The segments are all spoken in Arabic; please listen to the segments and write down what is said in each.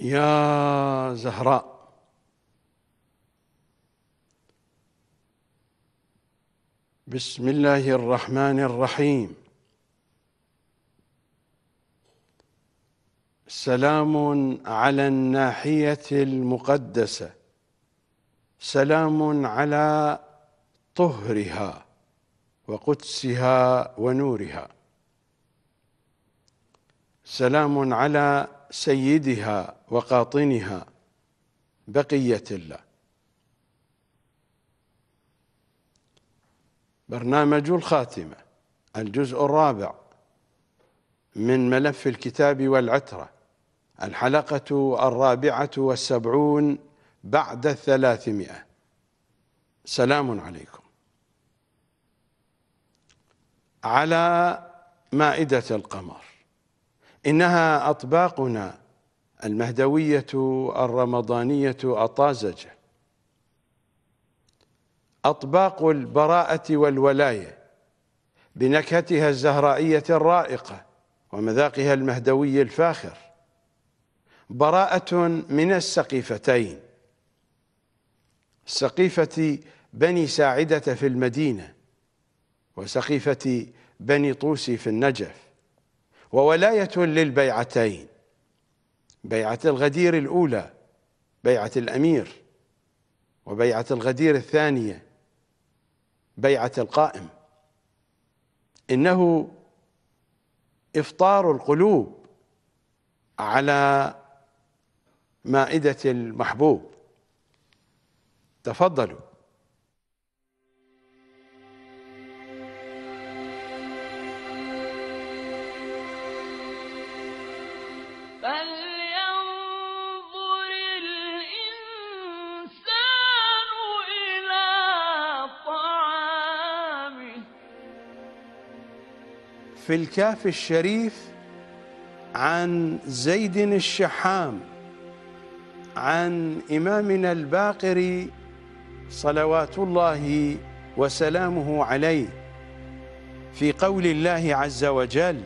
يا زهراء بسم الله الرحمن الرحيم سلام على الناحيه المقدسه سلام على طهرها وقدسها ونورها سلام على سيدها وقاطنها بقية الله برنامج الخاتمة الجزء الرابع من ملف الكتاب والعترة الحلقة الرابعة والسبعون بعد الثلاثمائة سلام عليكم على مائدة القمر إنها أطباقنا المهدوية الرمضانية الطازجة أطباق البراءة والولاية بنكهتها الزهرائية الرائقة ومذاقها المهدوي الفاخر براءة من السقيفتين سقيفة بني ساعدة في المدينة وسقيفة بني طوسي في النجف وولاية للبيعتين بيعة الغدير الأولى بيعة الأمير وبيعة الغدير الثانية بيعة القائم إنه إفطار القلوب على مائدة المحبوب تفضلوا في الكهف الشريف عن زيد الشحام عن إمامنا الباقري صلوات الله وسلامه عليه في قول الله عز وجل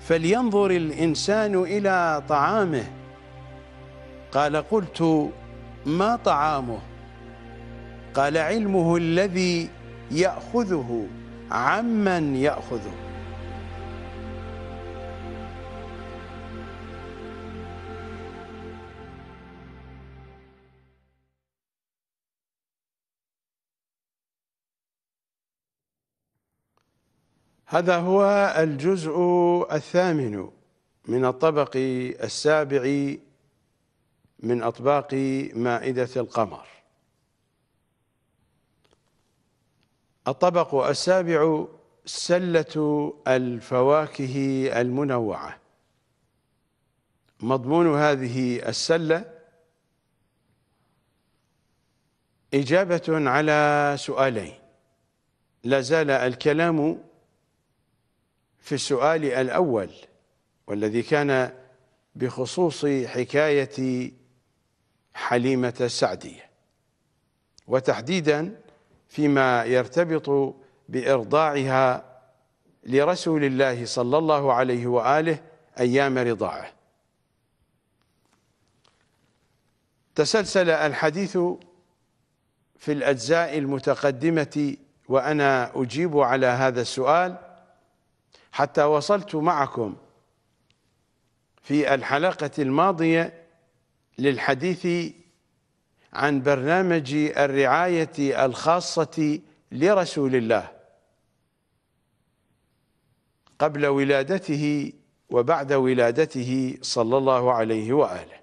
فلينظر الإنسان إلى طعامه قال قلت ما طعامه قال علمه الذي يأخذه عمن يأخذه هذا هو الجزء الثامن من الطبق السابع من أطباق مائدة القمر الطبق السابع سلة الفواكه المنوعة مضمون هذه السلة إجابة على سؤالين لا زال الكلام في السؤال الأول والذي كان بخصوص حكاية حليمة السعدية وتحديداً فيما يرتبط بإرضاعها لرسول الله صلى الله عليه وآله أيام رضاعه تسلسل الحديث في الأجزاء المتقدمة وأنا أجيب على هذا السؤال حتى وصلت معكم في الحلقة الماضية للحديث عن برنامج الرعاية الخاصة لرسول الله قبل ولادته وبعد ولادته صلى الله عليه وآله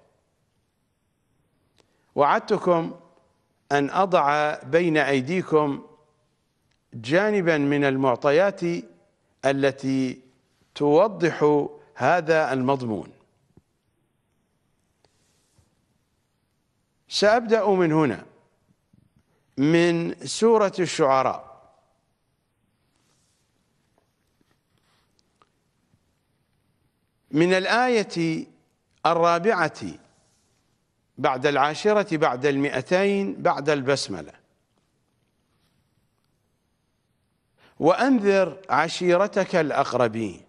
وعدتكم أن أضع بين أيديكم جانبا من المعطيات التي توضح هذا المضمون سأبدأ من هنا من سورة الشعراء من الآية الرابعة بعد العاشرة بعد المئتين بعد البسملة وأنذر عشيرتك الأقربين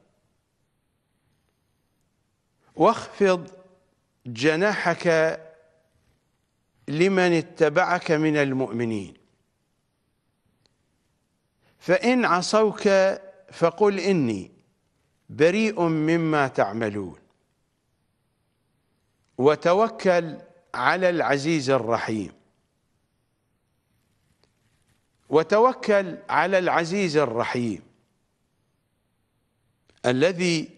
واخفض جناحك لمن اتبعك من المؤمنين فإن عصوك فقل إني بريء مما تعملون وتوكل على العزيز الرحيم وتوكل على العزيز الرحيم الذي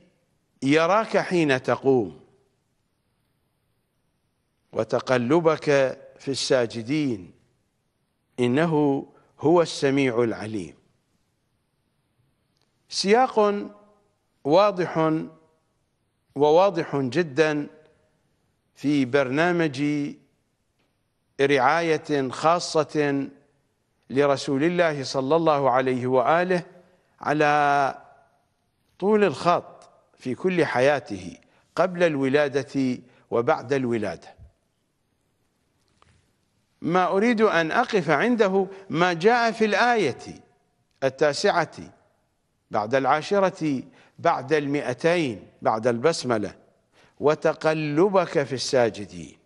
يراك حين تقوم وتقلبك في الساجدين إنه هو السميع العليم سياق واضح وواضح جدا في برنامج رعاية خاصة لرسول الله صلى الله عليه وآله على طول الخط في كل حياته قبل الولادة وبعد الولاده ما أريد أن أقف عنده ما جاء في الآية التاسعة بعد العاشرة بعد المئتين بعد البسملة وتقلبك في الساجدين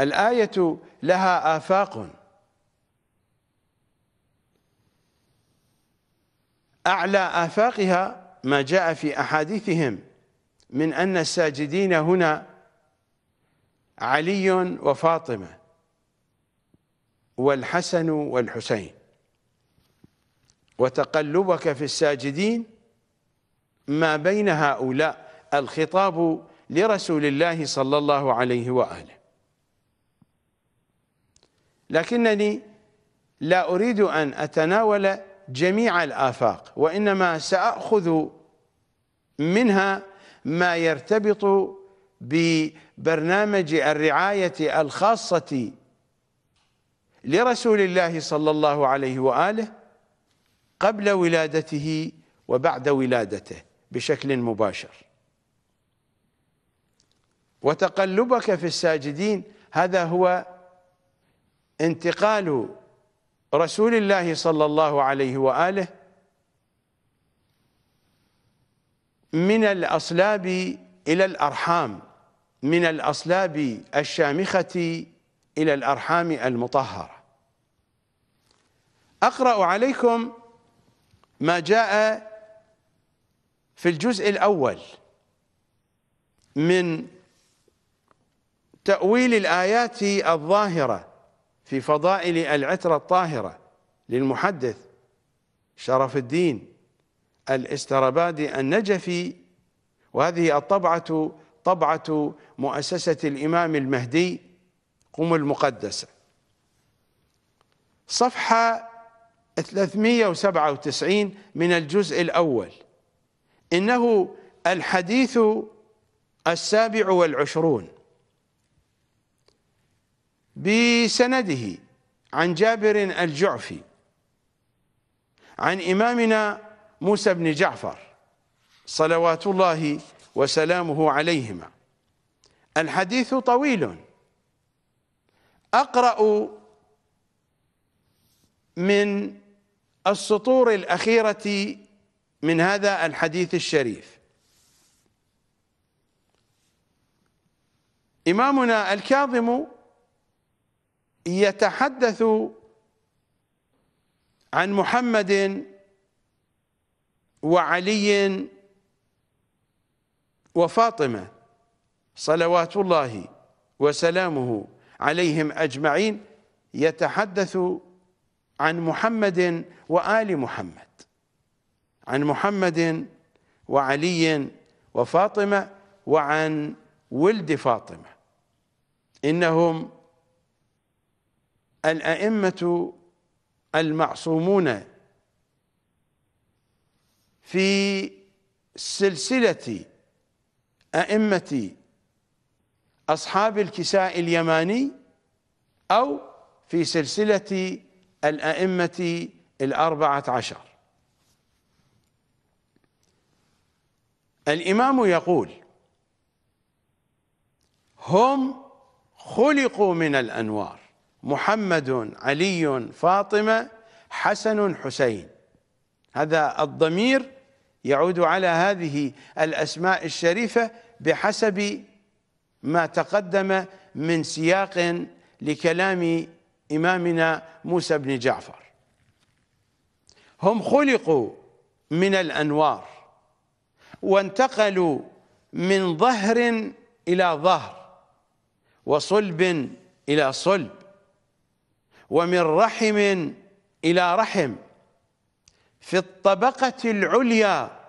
الآية لها آفاق أعلى آفاقها ما جاء في أحاديثهم من أن الساجدين هنا علي وفاطمة والحسن والحسين وتقلبك في الساجدين ما بين هؤلاء الخطاب لرسول الله صلى الله عليه وآله لكنني لا أريد أن أتناول جميع الآفاق وإنما سأخذ منها ما يرتبط ببرنامج الرعاية الخاصة لرسول الله صلى الله عليه وآله قبل ولادته وبعد ولادته بشكل مباشر وتقلبك في الساجدين هذا هو انتقال رسول الله صلى الله عليه وآله من الأصلاب إلى الأرحام من الأصلاب الشامخة إلى الأرحام المطهرة أقرأ عليكم ما جاء في الجزء الأول من تأويل الآيات الظاهرة في فضائل العترة الطاهرة للمحدث شرف الدين الاستربادي النجفي وهذه الطبعة طبعة مؤسسة الإمام المهدي قم المقدسة صفحة 397 من الجزء الأول إنه الحديث السابع والعشرون بسنده عن جابر الجعفي عن إمامنا موسى بن جعفر صلوات الله وسلامه عليهما الحديث طويل أقرأ من السطور الأخيرة من هذا الحديث الشريف إمامنا الكاظم يتحدث عن محمد وعلي وفاطمة صلوات الله وسلامه عليهم أجمعين يتحدث عن محمد وآل محمد عن محمد وعلي وفاطمة وعن ولد فاطمة إنهم الأئمة المعصومون في سلسلة أئمة أصحاب الكساء اليماني أو في سلسلة الأئمة الأربعة عشر الإمام يقول هم خلقوا من الأنوار محمد علي فاطمة حسن حسين هذا الضمير يعود على هذه الأسماء الشريفة بحسب ما تقدم من سياق لكلام إمامنا موسى بن جعفر هم خلقوا من الأنوار وانتقلوا من ظهر إلى ظهر وصلب إلى صلب ومن رحم إلى رحم في الطبقة العليا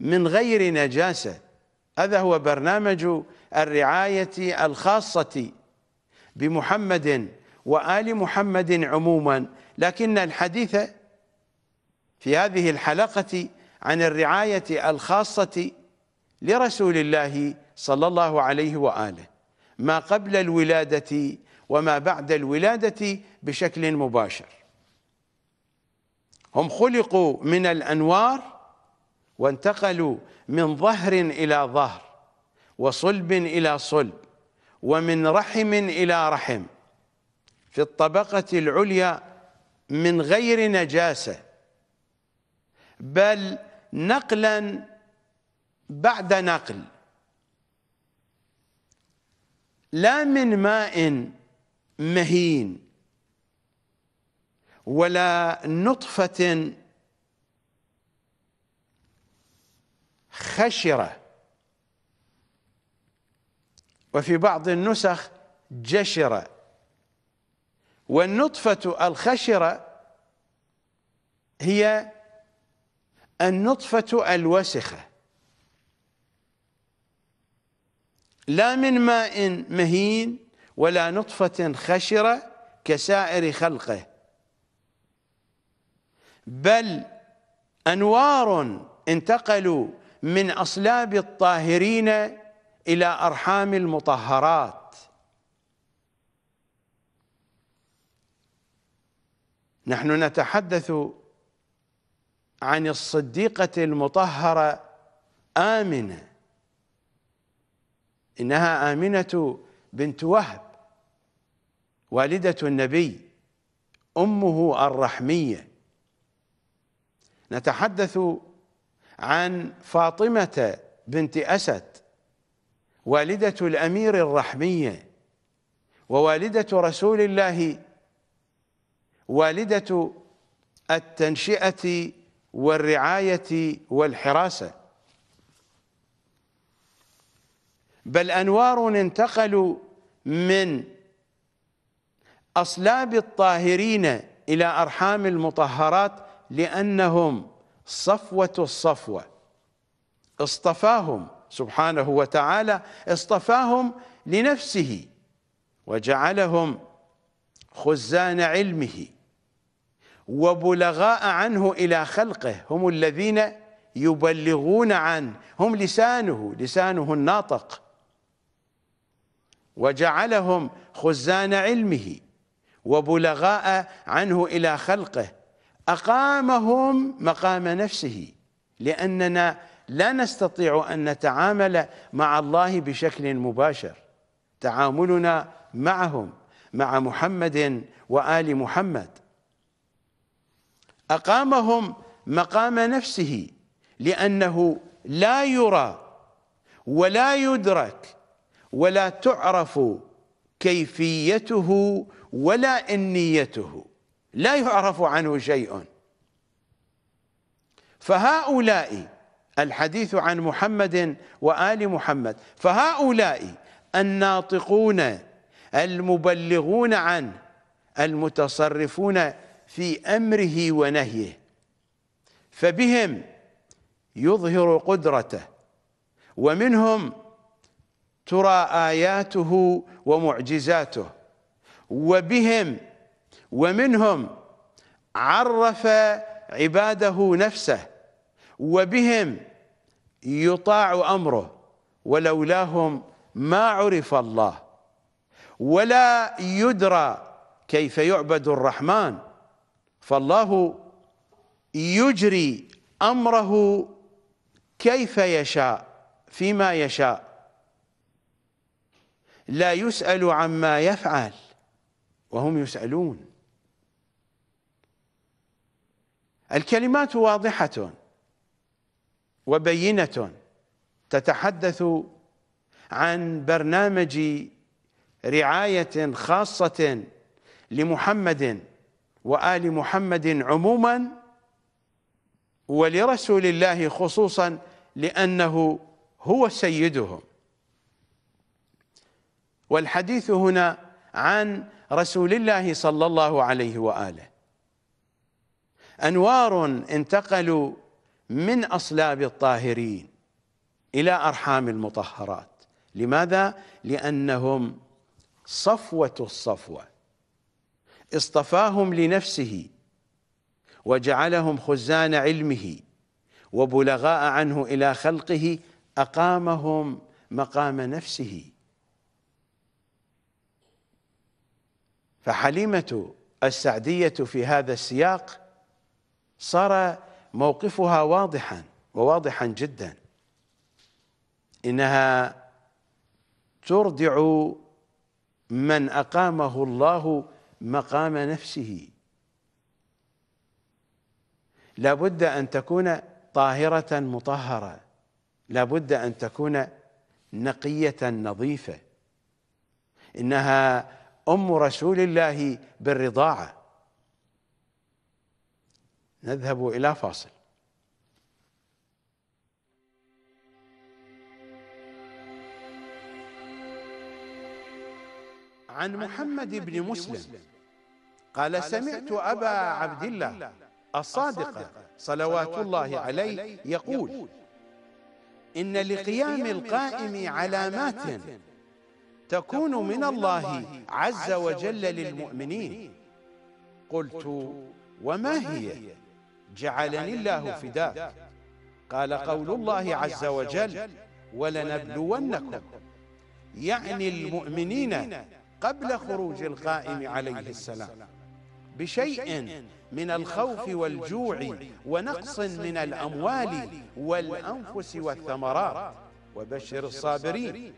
من غير نجاسه هذا هو برنامج الرعاية الخاصة بمحمد وآل محمد عموما لكن الحديث في هذه الحلقة عن الرعاية الخاصة لرسول الله صلى الله عليه وآله ما قبل الولادة وما بعد الولادة بشكل مباشر هم خلقوا من الأنوار وانتقلوا من ظهر إلى ظهر وصلب إلى صلب ومن رحم إلى رحم في الطبقة العليا من غير نجاسة بل نقلا بعد نقل لا من ماء مهين ولا نطفة خشرة وفي بعض النسخ جشرة والنطفة الخشرة هي النطفة الوسخة لا من ماء مهين ولا نطفة خشرة كسائر خلقه بل أنوار انتقلوا من أصلاب الطاهرين إلى أرحام المطهرات نحن نتحدث عن الصديقة المطهرة آمنة إنها آمنة بنت وهب والدة النبي أمه الرحمية نتحدث عن فاطمة بنت أسد والدة الأمير الرحمية ووالدة رسول الله والدة التنشئة والرعاية والحراسة بل أنوار انتقلوا من أصلاب الطاهرين إلى أرحام المطهرات لأنهم صفوة الصفوة اصطفاهم سبحانه وتعالى اصطفاهم لنفسه وجعلهم خزان علمه وبلغاء عنه إلى خلقه هم الذين يبلغون عنه هم لسانه لسانه الناطق وجعلهم خزان علمه وبلغاء عنه إلى خلقه أقامهم مقام نفسه لأننا لا نستطيع أن نتعامل مع الله بشكل مباشر تعاملنا معهم مع محمد وآل محمد أقامهم مقام نفسه لأنه لا يرى ولا يدرك ولا تعرف كيفيته ولا إنيته لا يعرف عنه شيء فهؤلاء الحديث عن محمد وآل محمد فهؤلاء الناطقون المبلغون عن المتصرفون في أمره ونهيه فبهم يظهر قدرته ومنهم ترى آياته ومعجزاته وبهم ومنهم عرف عباده نفسه وبهم يطاع امره ولولاهم ما عرف الله ولا يدرى كيف يعبد الرحمن فالله يجري امره كيف يشاء فيما يشاء لا يسال عما يفعل وهم يسالون الكلمات واضحة وبينة تتحدث عن برنامج رعاية خاصة لمحمد وآل محمد عموما ولرسول الله خصوصا لأنه هو سيدهم والحديث هنا عن رسول الله صلى الله عليه وآله أنوار انتقلوا من أصلاب الطاهرين إلى أرحام المطهرات لماذا؟ لأنهم صفوة الصفوة اصطفاهم لنفسه وجعلهم خزان علمه وبلغاء عنه إلى خلقه أقامهم مقام نفسه فحليمة السعدية في هذا السياق صار موقفها واضحا وواضحا جدا انها ترضع من اقامه الله مقام نفسه لابد ان تكون طاهره مطهره لابد ان تكون نقيه نظيفه انها ام رسول الله بالرضاعه نذهب إلى فاصل عن محمد بن مسلم قال سمعت أبا عبد الله الصادق صلوات الله عليه يقول إن لقيام القائم علامات تكون من الله عز وجل للمؤمنين قلت وما هي جعلني الله فداك قال قول الله عز وجل ولنبلونكم يعني, يعني المؤمنين قبل خروج القائم عليه السلام بشيء من الخوف والجوع ونقص من الأموال والأنفس والثمرات وبشر الصابرين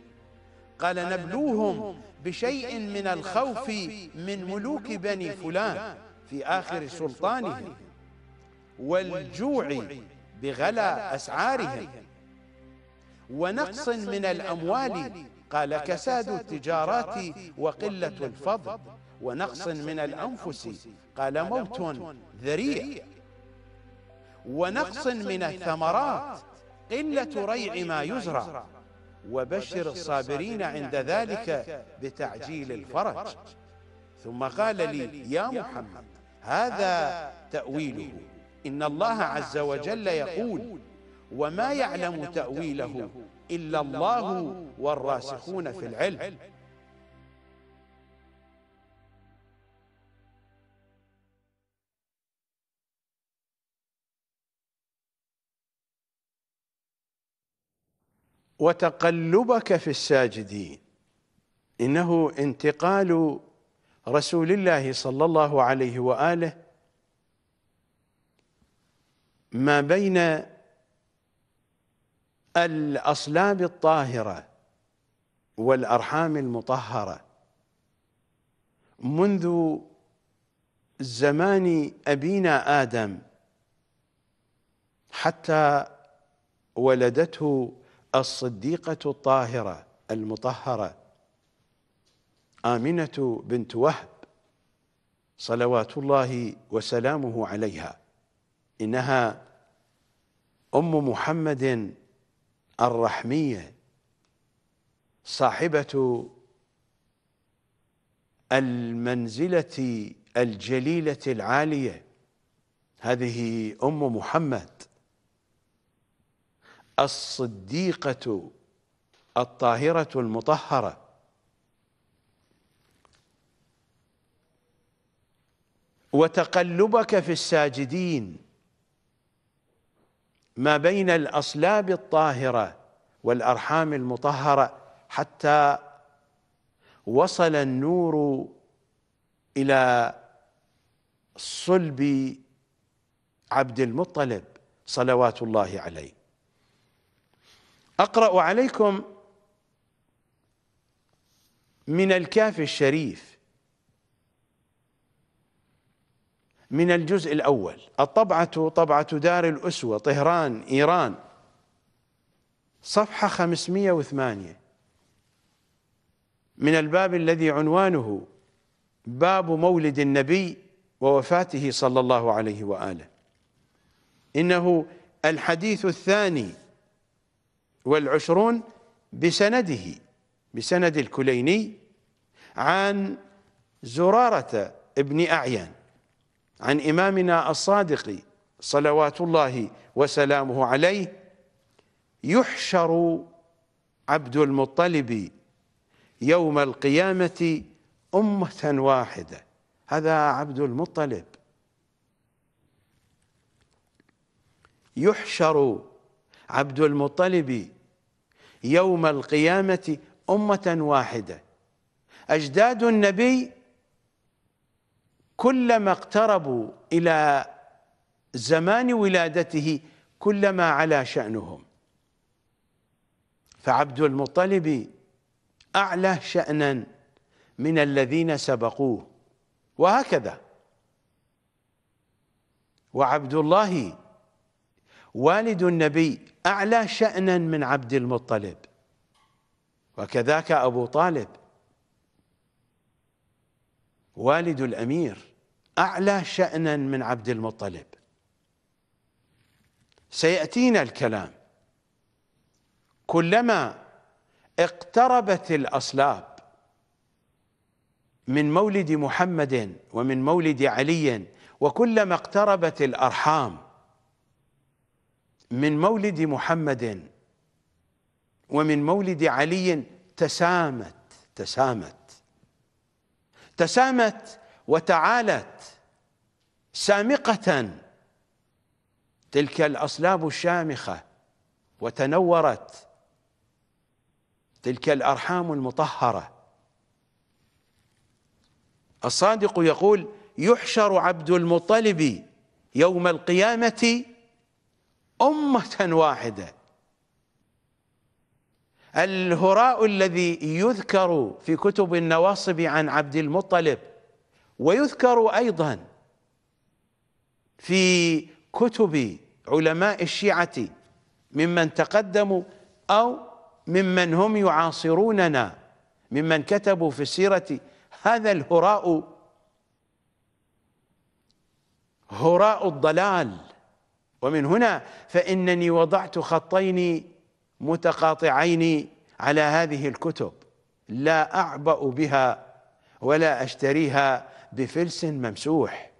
قال نبلوهم بشيء من الخوف من ملوك بني فلان في آخر سلطانهم والجوع بغلا أسعارهم ونقص من الأموال قال كساد التجارات وقلة الفضل ونقص من الأنفس قال موت ذريع ونقص من الثمرات قلة ريع ما يزرع وبشر الصابرين عند ذلك بتعجيل الفرج ثم قال لي يا محمد هذا تأويله إن الله عز وجل يقول وما يعلم تأويله إلا الله والراسخون في العلم وتقلبك في الساجدين إنه انتقال رسول الله صلى الله عليه وآله ما بين الأصلاب الطاهرة والأرحام المطهرة منذ زمان أبينا آدم حتى ولدته الصديقة الطاهرة المطهرة آمنة بنت وهب صلوات الله وسلامه عليها إنها أم محمد الرحمية صاحبة المنزلة الجليلة العالية هذه أم محمد الصديقة الطاهرة المطهرة وتقلبك في الساجدين ما بين الاصلاب الطاهره والارحام المطهره حتى وصل النور الى صلب عبد المطلب صلوات الله عليه اقرا عليكم من الكاف الشريف من الجزء الأول الطبعة طبعة دار الأسوة طهران إيران صفحة 508 من الباب الذي عنوانه باب مولد النبي ووفاته صلى الله عليه وآله إنه الحديث الثاني والعشرون بسنده بسند الكليني عن زرارة ابن أعيان عن إمامنا الصادق صلوات الله وسلامه عليه يحشر عبد المطلب يوم القيامة أمة واحدة هذا عبد المطلب يحشر عبد المطلب يوم القيامة أمة واحدة أجداد النبي كلما اقتربوا إلى زمان ولادته كلما علا شأنهم فعبد المطلب أعلى شأنا من الذين سبقوه وهكذا وعبد الله والد النبي أعلى شأنا من عبد المطلب وكذاك أبو طالب والد الأمير أعلى شأنا من عبد المطلب سيأتينا الكلام كلما اقتربت الأصلاب من مولد محمد ومن مولد علي وكلما اقتربت الأرحام من مولد محمد ومن مولد علي تسامت تسامت تسامت وتعالت سامقة تلك الأصلاب الشامخة وتنورت تلك الأرحام المطهرة الصادق يقول يحشر عبد المطلب يوم القيامة أمة واحدة الهراء الذي يذكر في كتب النواصب عن عبد المطلب ويذكر ايضا في كتب علماء الشيعه ممن تقدموا او ممن هم يعاصروننا ممن كتبوا في السيره هذا الهراء هراء الضلال ومن هنا فانني وضعت خطين متقاطعين على هذه الكتب لا اعبأ بها ولا اشتريها بفلس ممسوح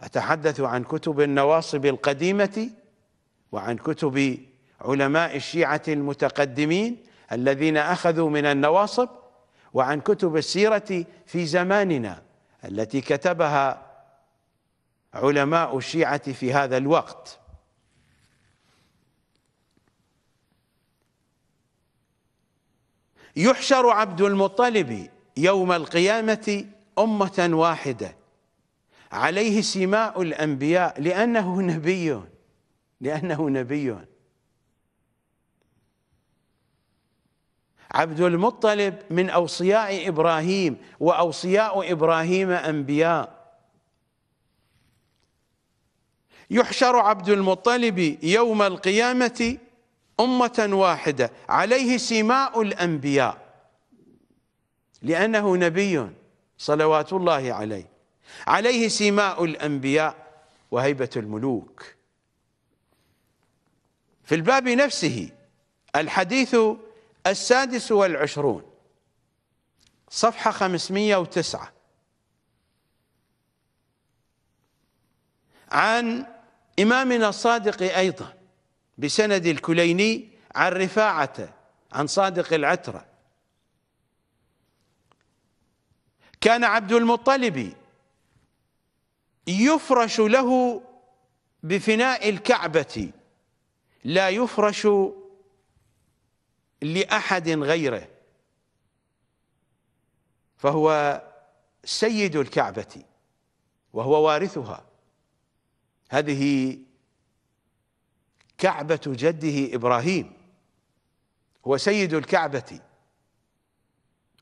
أتحدث عن كتب النواصب القديمة وعن كتب علماء الشيعة المتقدمين الذين أخذوا من النواصب وعن كتب السيرة في زماننا التي كتبها علماء الشيعة في هذا الوقت يحشر عبد المطلب يوم القيامة أمة واحدة عليه سماء الأنبياء لأنه نبي لأنه نبي عبد المطلب من أوصياء إبراهيم وأوصياء إبراهيم أنبياء يحشر عبد المطلب يوم القيامة أمة واحدة عليه سماء الأنبياء لأنه نبي صلوات الله عليه عليه سيماء الأنبياء وهيبة الملوك في الباب نفسه الحديث السادس والعشرون صفحة 509 عن إمامنا الصادق أيضا بسند الكليني عن رفاعة عن صادق العترة كان عبد المطلب يفرش له بفناء الكعبة لا يفرش لأحد غيره فهو سيد الكعبة وهو وارثها هذه كعبة جده إبراهيم هو سيد الكعبة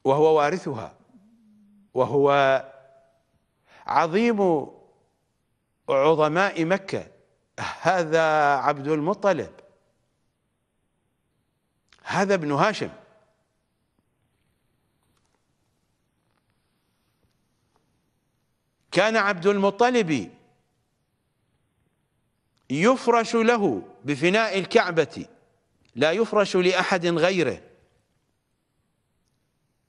وهو وارثها وهو عظيم عظماء مكة هذا عبد المطلب هذا ابن هاشم كان عبد المطلب يفرش له بفناء الكعبة لا يفرش لأحد غيره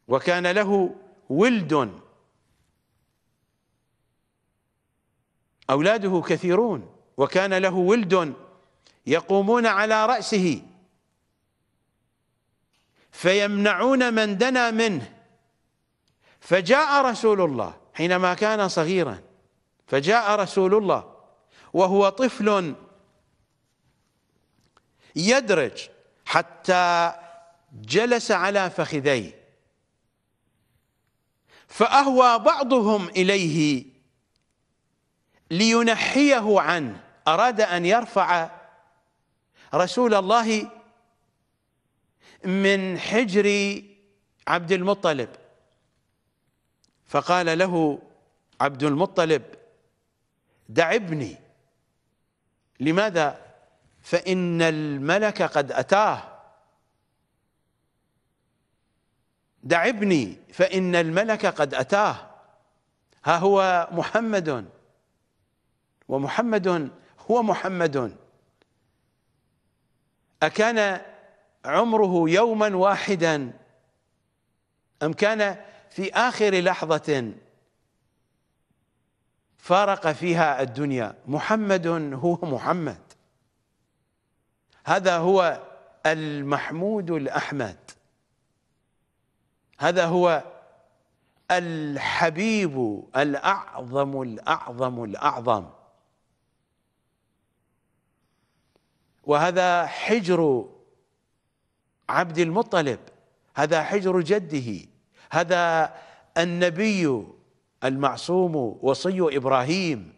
وكان له ولد أولاده كثيرون وكان له ولد يقومون على رأسه فيمنعون من دنا منه فجاء رسول الله حينما كان صغيرا فجاء رسول الله وهو طفل يدرج حتى جلس على فخذيه فأهوى بعضهم إليه لينحيه عنه أراد أن يرفع رسول الله من حجر عبد المطلب فقال له عبد المطلب دع ابني لماذا فإن الملك قد أتاه دع ابني فإن الملك قد أتاه ها هو محمد ومحمد هو محمد أكان عمره يوما واحدا أم كان في آخر لحظة فارق فيها الدنيا محمد هو محمد هذا هو المحمود الأحمد هذا هو الحبيب الأعظم الأعظم الأعظم وهذا حجر عبد المطلب هذا حجر جده هذا النبي المعصوم وصي إبراهيم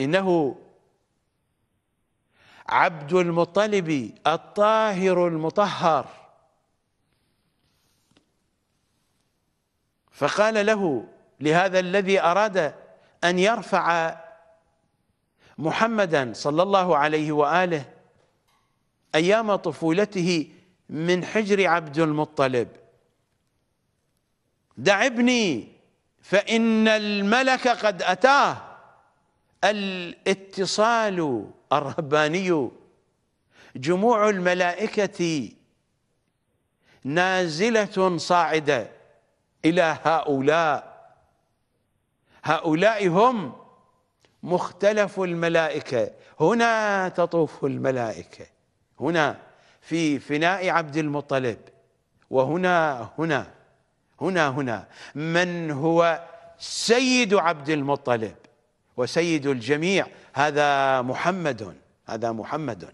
إنه عبد المطلب الطاهر المطهر فقال له لهذا الذي أراد أن يرفع محمدا صلى الله عليه وآله أيام طفولته من حجر عبد المطلب دع ابني فإن الملك قد أتاه الاتصال الرباني جموع الملائكة نازلة صاعدة إلى هؤلاء هؤلاء هم مختلف الملائكة هنا تطوف الملائكة هنا في فناء عبد المطلب وهنا هنا هنا هنا من هو سيد عبد المطلب وسيد الجميع هذا محمد هذا محمد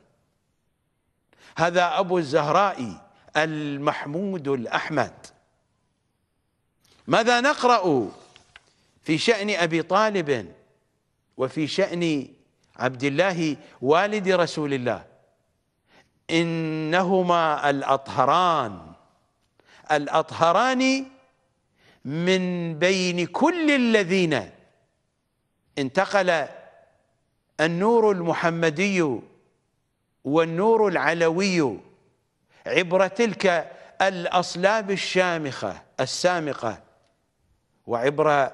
هذا أبو الزهراء المحمود الأحمد ماذا نقرأ في شأن أبي طالب وفي شأن عبد الله والد رسول الله إنهما الأطهران الأطهران من بين كل الذين انتقل النور المحمدي والنور العلوي عبر تلك الأصلاب الشامخة السامقة وعبر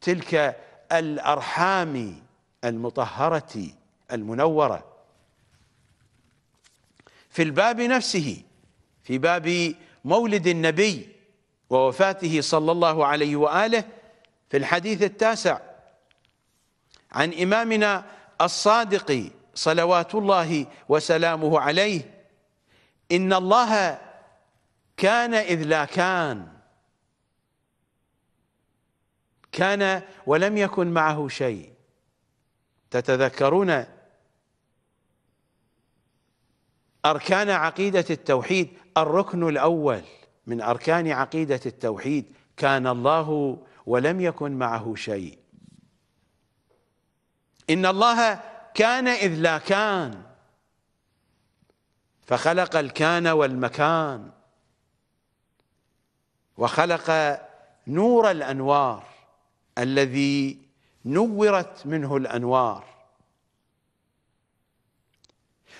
تلك الارحام المطهره المنوره في الباب نفسه في باب مولد النبي ووفاته صلى الله عليه واله في الحديث التاسع عن امامنا الصادق صلوات الله وسلامه عليه ان الله كان اذ لا كان كان ولم يكن معه شيء تتذكرون أركان عقيدة التوحيد الركن الأول من أركان عقيدة التوحيد كان الله ولم يكن معه شيء إن الله كان إذ لا كان فخلق الكان والمكان وخلق نور الأنوار الذي نورت منه الانوار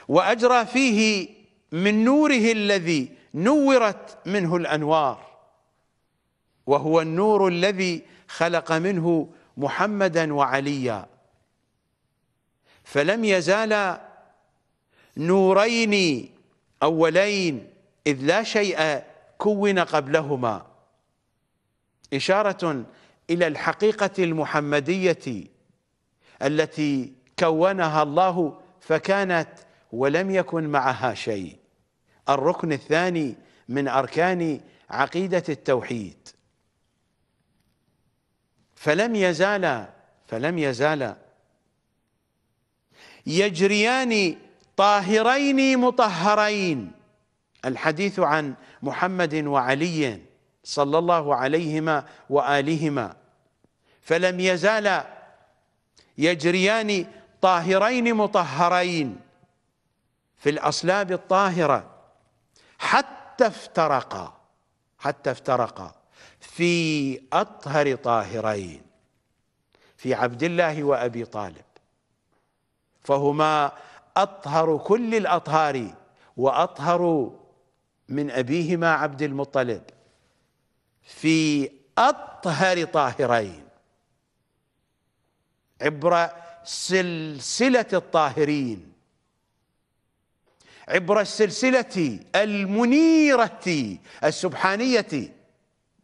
واجرى فيه من نوره الذي نورت منه الانوار وهو النور الذي خلق منه محمدا وعليا فلم يزالا نورين اولين اذ لا شيء كون قبلهما اشاره إلى الحقيقة المحمدية التي كونها الله فكانت ولم يكن معها شيء الركن الثاني من أركان عقيدة التوحيد فلم يزال فلم يزال يجريان طاهرين مطهرين الحديث عن محمد وعلي صلى الله عليهما وآلهما فلم يزالا يجريان طاهرين مطهرين في الأصلاب الطاهرة حتى افترقا حتى افترقا في أطهر طاهرين في عبد الله وأبي طالب فهما أطهر كل الأطهار وأطهر من أبيهما عبد المطلب في أطهر طاهرين عبر سلسلة الطاهرين عبر السلسلة المنيرة السبحانية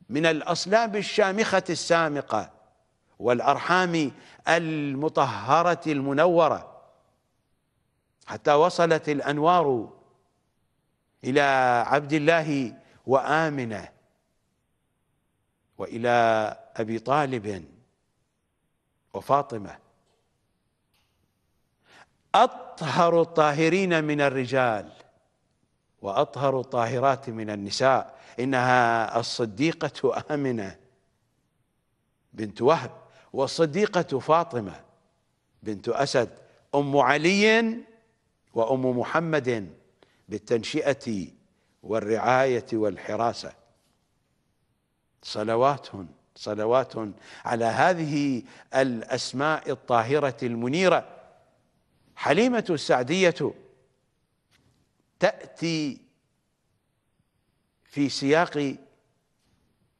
من الأصلاب الشامخة السامقة والأرحام المطهرة المنورة حتى وصلت الأنوار إلى عبد الله وآمنه والى ابي طالب وفاطمه اطهر الطاهرين من الرجال واطهر الطاهرات من النساء انها الصديقه امنه بنت وهب والصديقه فاطمه بنت اسد ام علي وام محمد بالتنشئه والرعايه والحراسه صلوات صلوات على هذه الأسماء الطاهرة المنيرة حليمة السعدية تأتي في سياق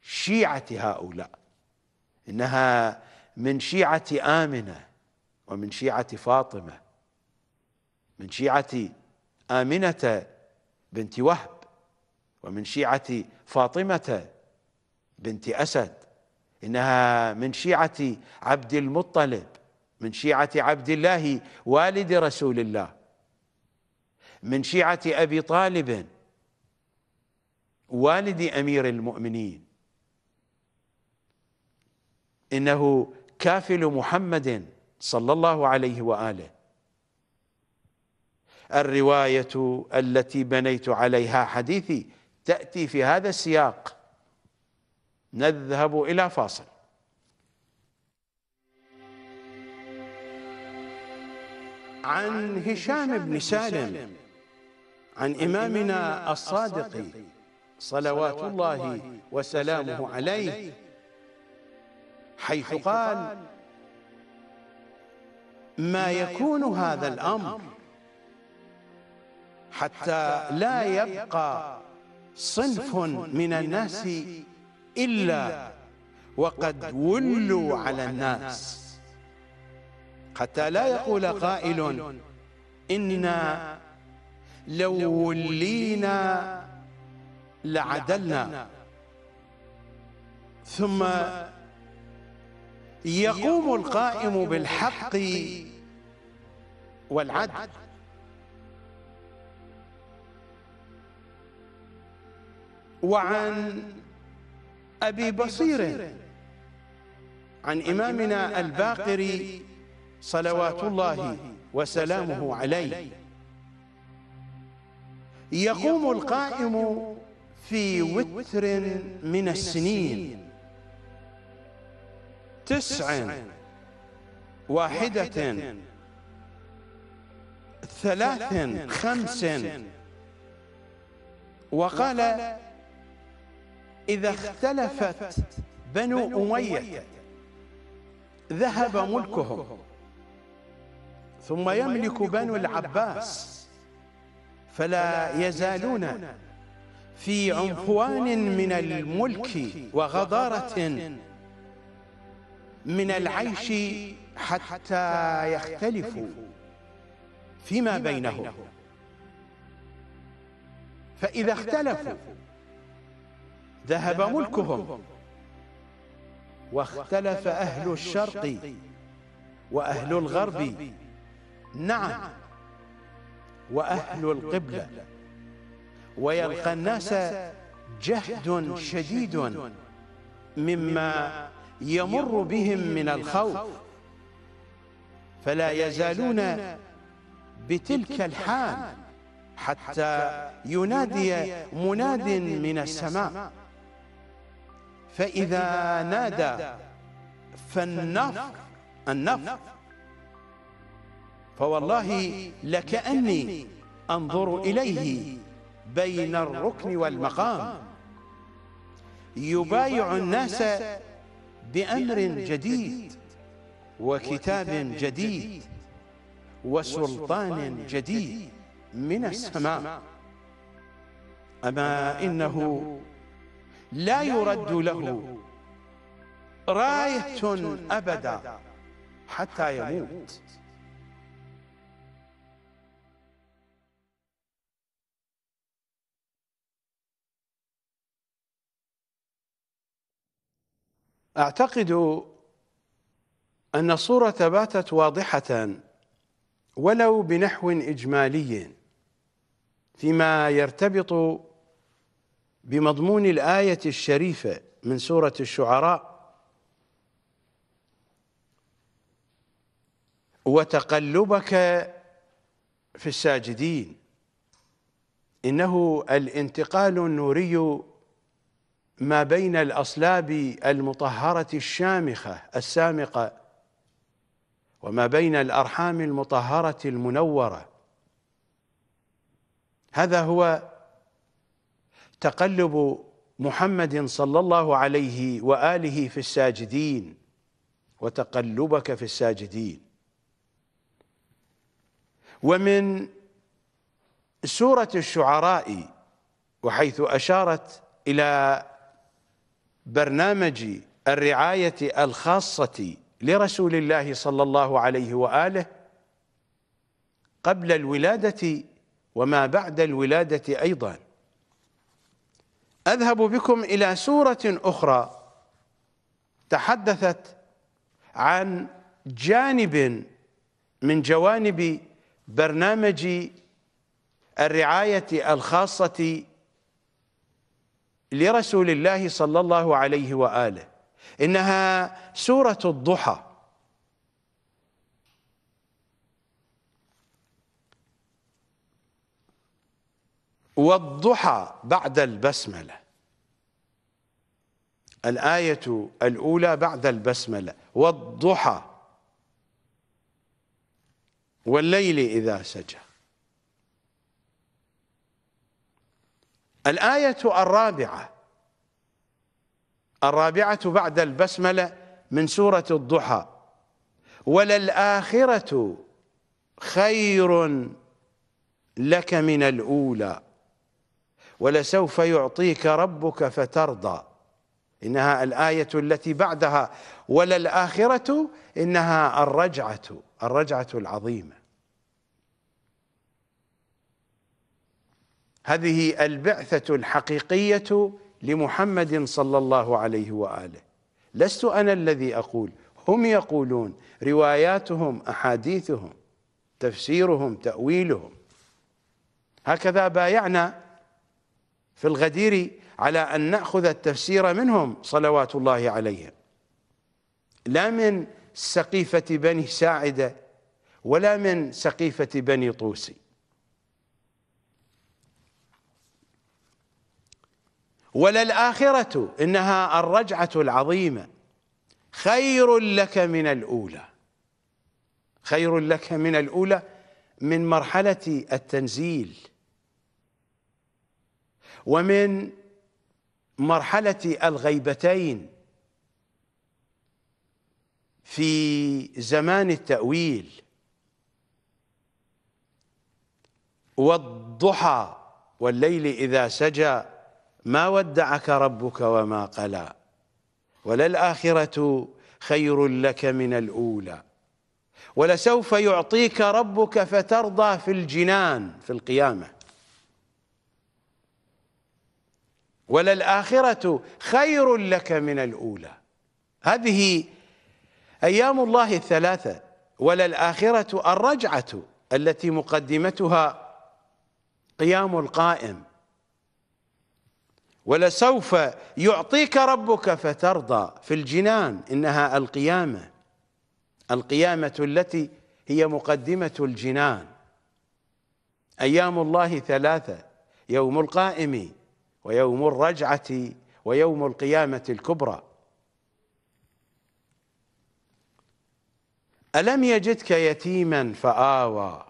شيعة هؤلاء إنها من شيعة آمنة ومن شيعة فاطمة من شيعة آمنة بنت وهب ومن شيعة فاطمة بنت اسد انها من شيعه عبد المطلب من شيعه عبد الله والد رسول الله من شيعه ابي طالب والد امير المؤمنين انه كافل محمد صلى الله عليه واله الروايه التي بنيت عليها حديثي تاتي في هذا السياق نذهب الى فاصل عن هشام بن سالم عن امامنا الصادق صلوات الله وسلامه عليه حيث قال ما يكون هذا الامر حتى لا يبقى صنف من الناس إلا وقد ولوا على الناس حتى لا يقول قائل إنا لو ولينا لعدلنا ثم يقوم القائم بالحق والعدل وعن أبي بصير عن إمامنا الباقري صلوات الله وسلامه عليه يقوم القائم في وتر من السنين تسع واحدة ثلاث خمس وقال إذا اختلفت بنو أمية ذهب ملكهم ثم يملك بنو العباس فلا يزالون في عنفوان من الملك وغضارة من العيش حتى يختلفوا فيما بينهم فإذا اختلفوا ذهب ملكهم واختلف أهل الشرق وأهل الغرب نعم, نعم. وأهل القبلة ويلقى الناس جهد شديد مما يمر بهم من الخوف فلا يزالون بتلك الحال حتى ينادي مناد من السماء فإذا نادى فالنفر النفر فوالله لكأني أنظر إليه بين الركن والمقام يبايع الناس بأمر جديد وكتاب جديد وسلطان جديد من السماء أما إنه لا يرد له راية أبدا حتى يموت أعتقد أن الصورة باتت واضحة ولو بنحو إجمالي فيما يرتبط بمضمون الآية الشريفة من سورة الشعراء وتقلبك في الساجدين إنه الانتقال النوري ما بين الأصلاب المطهرة الشامخة السامقة وما بين الأرحام المطهرة المنورة هذا هو تقلب محمد صلى الله عليه واله في الساجدين وتقلبك في الساجدين ومن سوره الشعراء وحيث اشارت الى برنامج الرعايه الخاصه لرسول الله صلى الله عليه واله قبل الولاده وما بعد الولاده ايضا أذهب بكم إلى سورة أخرى تحدثت عن جانب من جوانب برنامج الرعاية الخاصة لرسول الله صلى الله عليه وآله إنها سورة الضحى والضحى بعد البسملة الآية الأولى بعد البسملة والضحى والليل إذا سجى الآية الرابعة الرابعة بعد البسملة من سورة الضحى وللآخرة خير لك من الأولى ولسوف يعطيك ربك فترضى إنها الآية التي بعدها ولا الاخره إنها الرجعة الرجعة العظيمة هذه البعثة الحقيقية لمحمد صلى الله عليه وآله لست أنا الذي أقول هم يقولون رواياتهم أحاديثهم تفسيرهم تأويلهم هكذا بايعنا في الغدير على أن نأخذ التفسير منهم صلوات الله عليهم لا من سقيفة بني ساعدة ولا من سقيفة بني طوسي وللآخرة إنها الرجعة العظيمة خير لك من الأولى خير لك من الأولى من مرحلة التنزيل ومن مرحلة الغيبتين في زمان التأويل والضحى والليل إذا سجى ما ودعك ربك وما قلى وللآخرة خير لك من الأولى ولسوف يعطيك ربك فترضى في الجنان في القيامة وللآخرة خير لك من الأولى هذه أيام الله الثلاثة وللآخرة الرجعة التي مقدمتها قيام القائم ولسوف يعطيك ربك فترضى في الجنان إنها القيامة القيامة التي هي مقدمة الجنان أيام الله ثلاثة يوم القائم ويوم الرجعة ويوم القيامة الكبرى ألم يجدك يتيما فآوى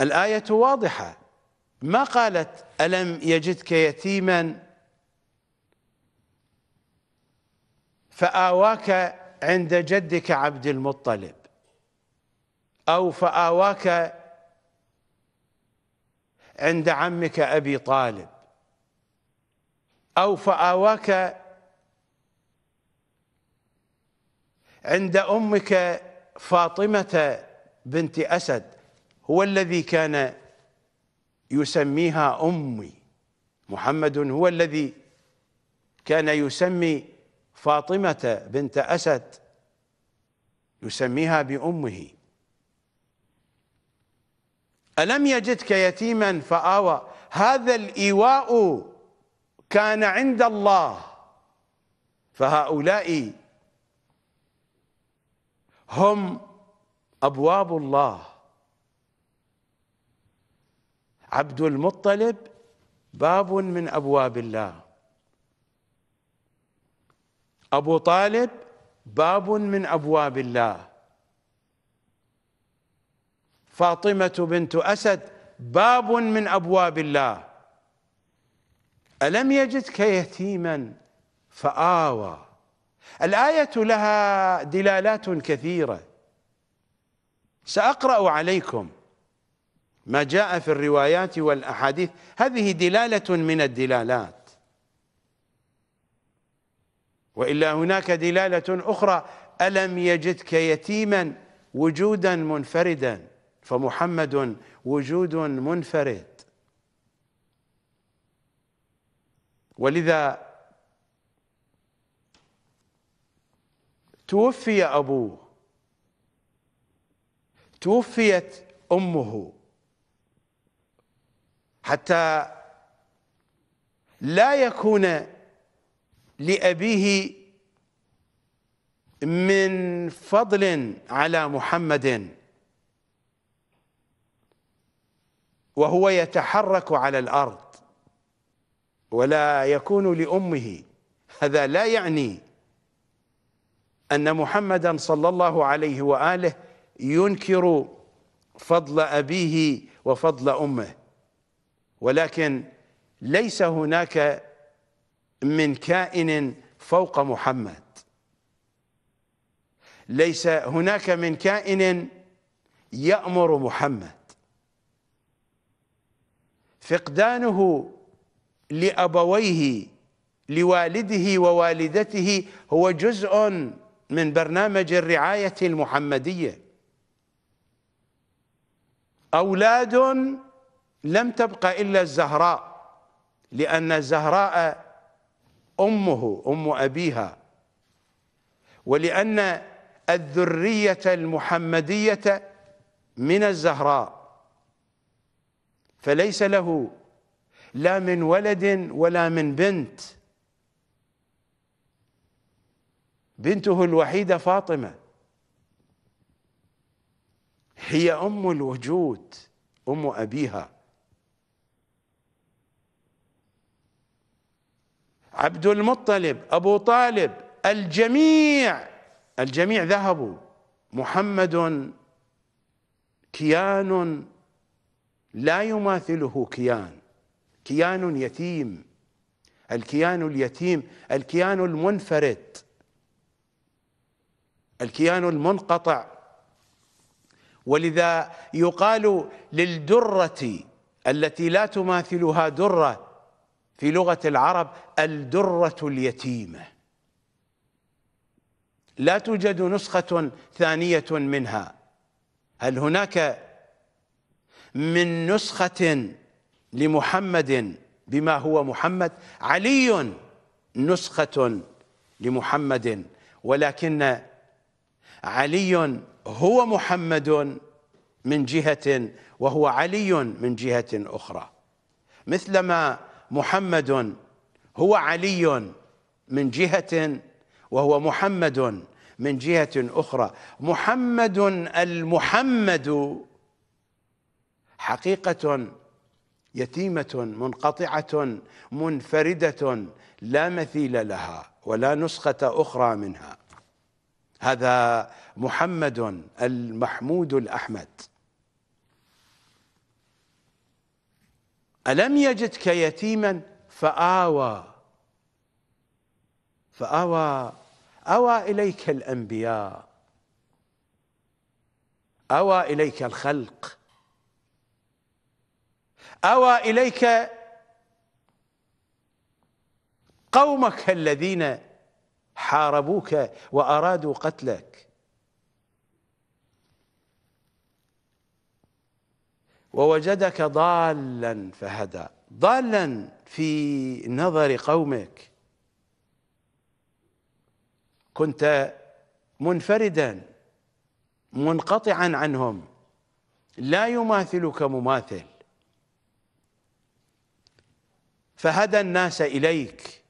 الآية واضحة ما قالت ألم يجدك يتيما فآواك عند جدك عبد المطلب أو فآواك عند عمك أبي طالب أو فآواك عند أمك فاطمة بنت أسد هو الذي كان يسميها أمي محمد هو الذي كان يسمي فاطمة بنت أسد يسميها بأمه ألم يجدك يتيما فآوى هذا الإيواء كان عند الله فهؤلاء هم أبواب الله عبد المطلب باب من أبواب الله أبو طالب باب من أبواب الله فاطمه بنت اسد باب من ابواب الله الم يجدك يتيما فاوى الايه لها دلالات كثيره ساقرا عليكم ما جاء في الروايات والاحاديث هذه دلاله من الدلالات والا هناك دلاله اخرى الم يجدك يتيما وجودا منفردا فمحمد وجود منفرد ولذا توفي ابوه توفيت امه حتى لا يكون لابيه من فضل على محمد وهو يتحرك على الأرض ولا يكون لأمه هذا لا يعني أن محمدا صلى الله عليه وآله ينكر فضل أبيه وفضل أمه ولكن ليس هناك من كائن فوق محمد ليس هناك من كائن يأمر محمد فقدانه لابويه لوالده ووالدته هو جزء من برنامج الرعايه المحمديه اولاد لم تبقى الا الزهراء لان الزهراء امه ام ابيها ولان الذريه المحمديه من الزهراء فليس له لا من ولد ولا من بنت بنته الوحيده فاطمه هي ام الوجود ام ابيها عبد المطلب ابو طالب الجميع الجميع ذهبوا محمد كيان لا يماثله كيان كيان يتيم الكيان اليتيم الكيان المنفرد الكيان المنقطع ولذا يقال للدرة التي لا تماثلها دره في لغة العرب الدرة اليتيمة لا توجد نسخة ثانية منها هل هناك من نسخة لمحمد بما هو محمد علي نسخة لمحمد ولكن علي هو محمد من جهة وهو علي من جهة أخرى مثلما محمد هو علي من جهة وهو محمد من جهة أخرى محمد المحمد حقيقة يتيمة منقطعة منفردة لا مثيل لها ولا نسخة أخرى منها هذا محمد المحمود الأحمد ألم يجدك يتيما فآوى فآوى أوى إليك الأنبياء أوى إليك الخلق أوى إليك قومك الذين حاربوك وأرادوا قتلك ووجدك ضالا فهدى ضالا في نظر قومك كنت منفردا منقطعا عنهم لا يماثلك مماثل فهدى الناس إليك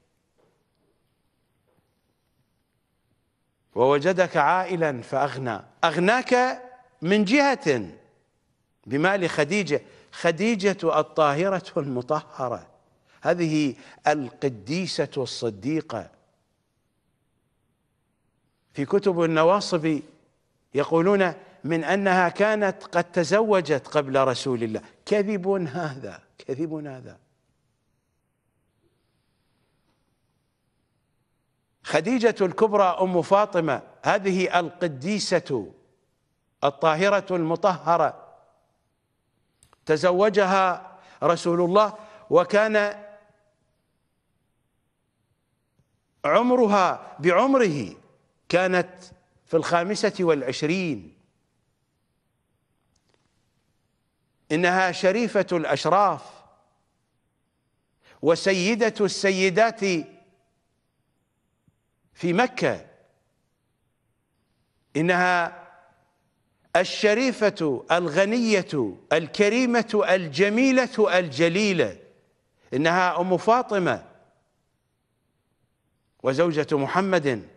ووجدك عائلا فأغنى أغناك من جهة بمال خديجة خديجة الطاهرة المطهرة هذه القديسة الصديقة في كتب النواصب يقولون من أنها كانت قد تزوجت قبل رسول الله كذب هذا كذب هذا خديجة الكبرى أم فاطمة هذه القديسة الطاهرة المطهرة تزوجها رسول الله وكان عمرها بعمره كانت في الخامسة والعشرين إنها شريفة الأشراف وسيدة السيدات في مكة إنها الشريفة الغنية الكريمة الجميلة الجليلة إنها أم فاطمة وزوجة محمد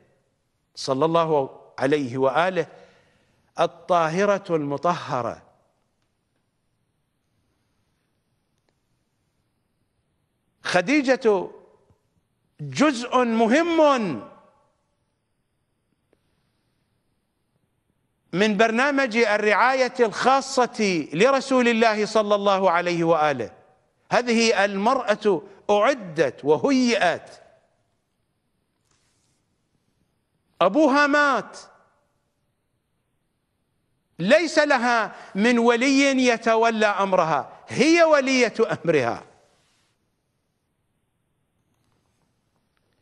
صلى الله عليه وآله الطاهرة المطهرة خديجة جزء مهم من برنامج الرعاية الخاصة لرسول الله صلى الله عليه وآله هذه المرأة أعدت وهيئت أبوها مات ليس لها من ولي يتولى أمرها هي ولية أمرها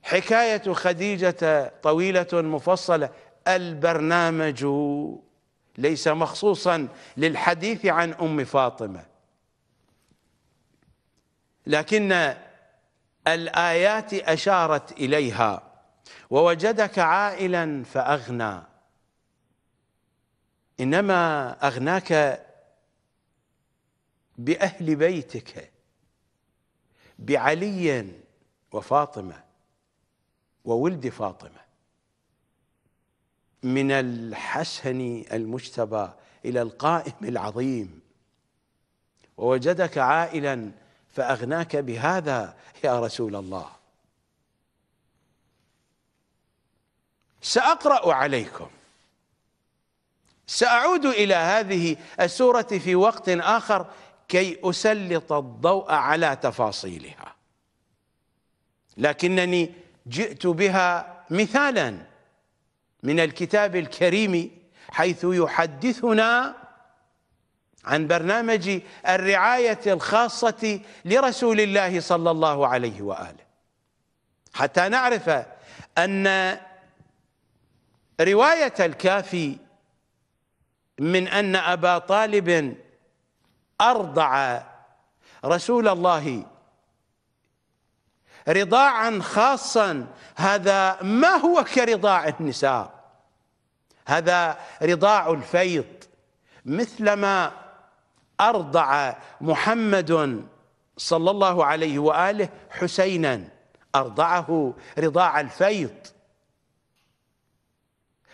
حكاية خديجة طويلة مفصلة البرنامج ليس مخصوصا للحديث عن أم فاطمة لكن الآيات أشارت إليها ووجدك عائلا فأغنى إنما أغناك بأهل بيتك بعلي وفاطمة وولد فاطمة من الحسن المجتبى إلى القائم العظيم ووجدك عائلا فأغناك بهذا يا رسول الله سأقرأ عليكم سأعود إلى هذه السورة في وقت آخر كي أسلط الضوء على تفاصيلها لكنني جئت بها مثالاً من الكتاب الكريم حيث يحدثنا عن برنامج الرعاية الخاصة لرسول الله صلى الله عليه وآله حتى نعرف أن رواية الكافي من أن أبا طالب أرضع رسول الله رضاعا خاصا هذا ما هو كرضاع النساء هذا رضاع الفيض مثلما أرضع محمد صلى الله عليه وآله حسينا أرضعه رضاع الفيض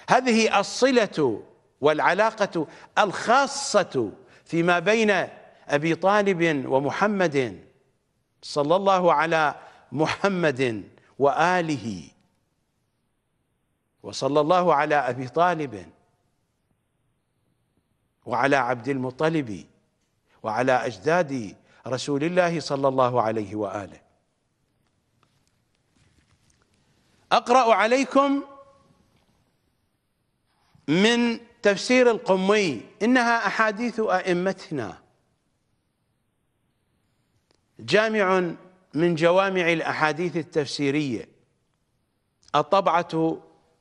هذه الصلة والعلاقة الخاصة فيما بين أبي طالب ومحمد صلى الله على محمد واله وصلى الله على ابي طالب وعلى عبد المطلب وعلى اجداد رسول الله صلى الله عليه واله اقرا عليكم من تفسير القمي انها احاديث ائمتنا جامع من جوامع الأحاديث التفسيرية الطبعة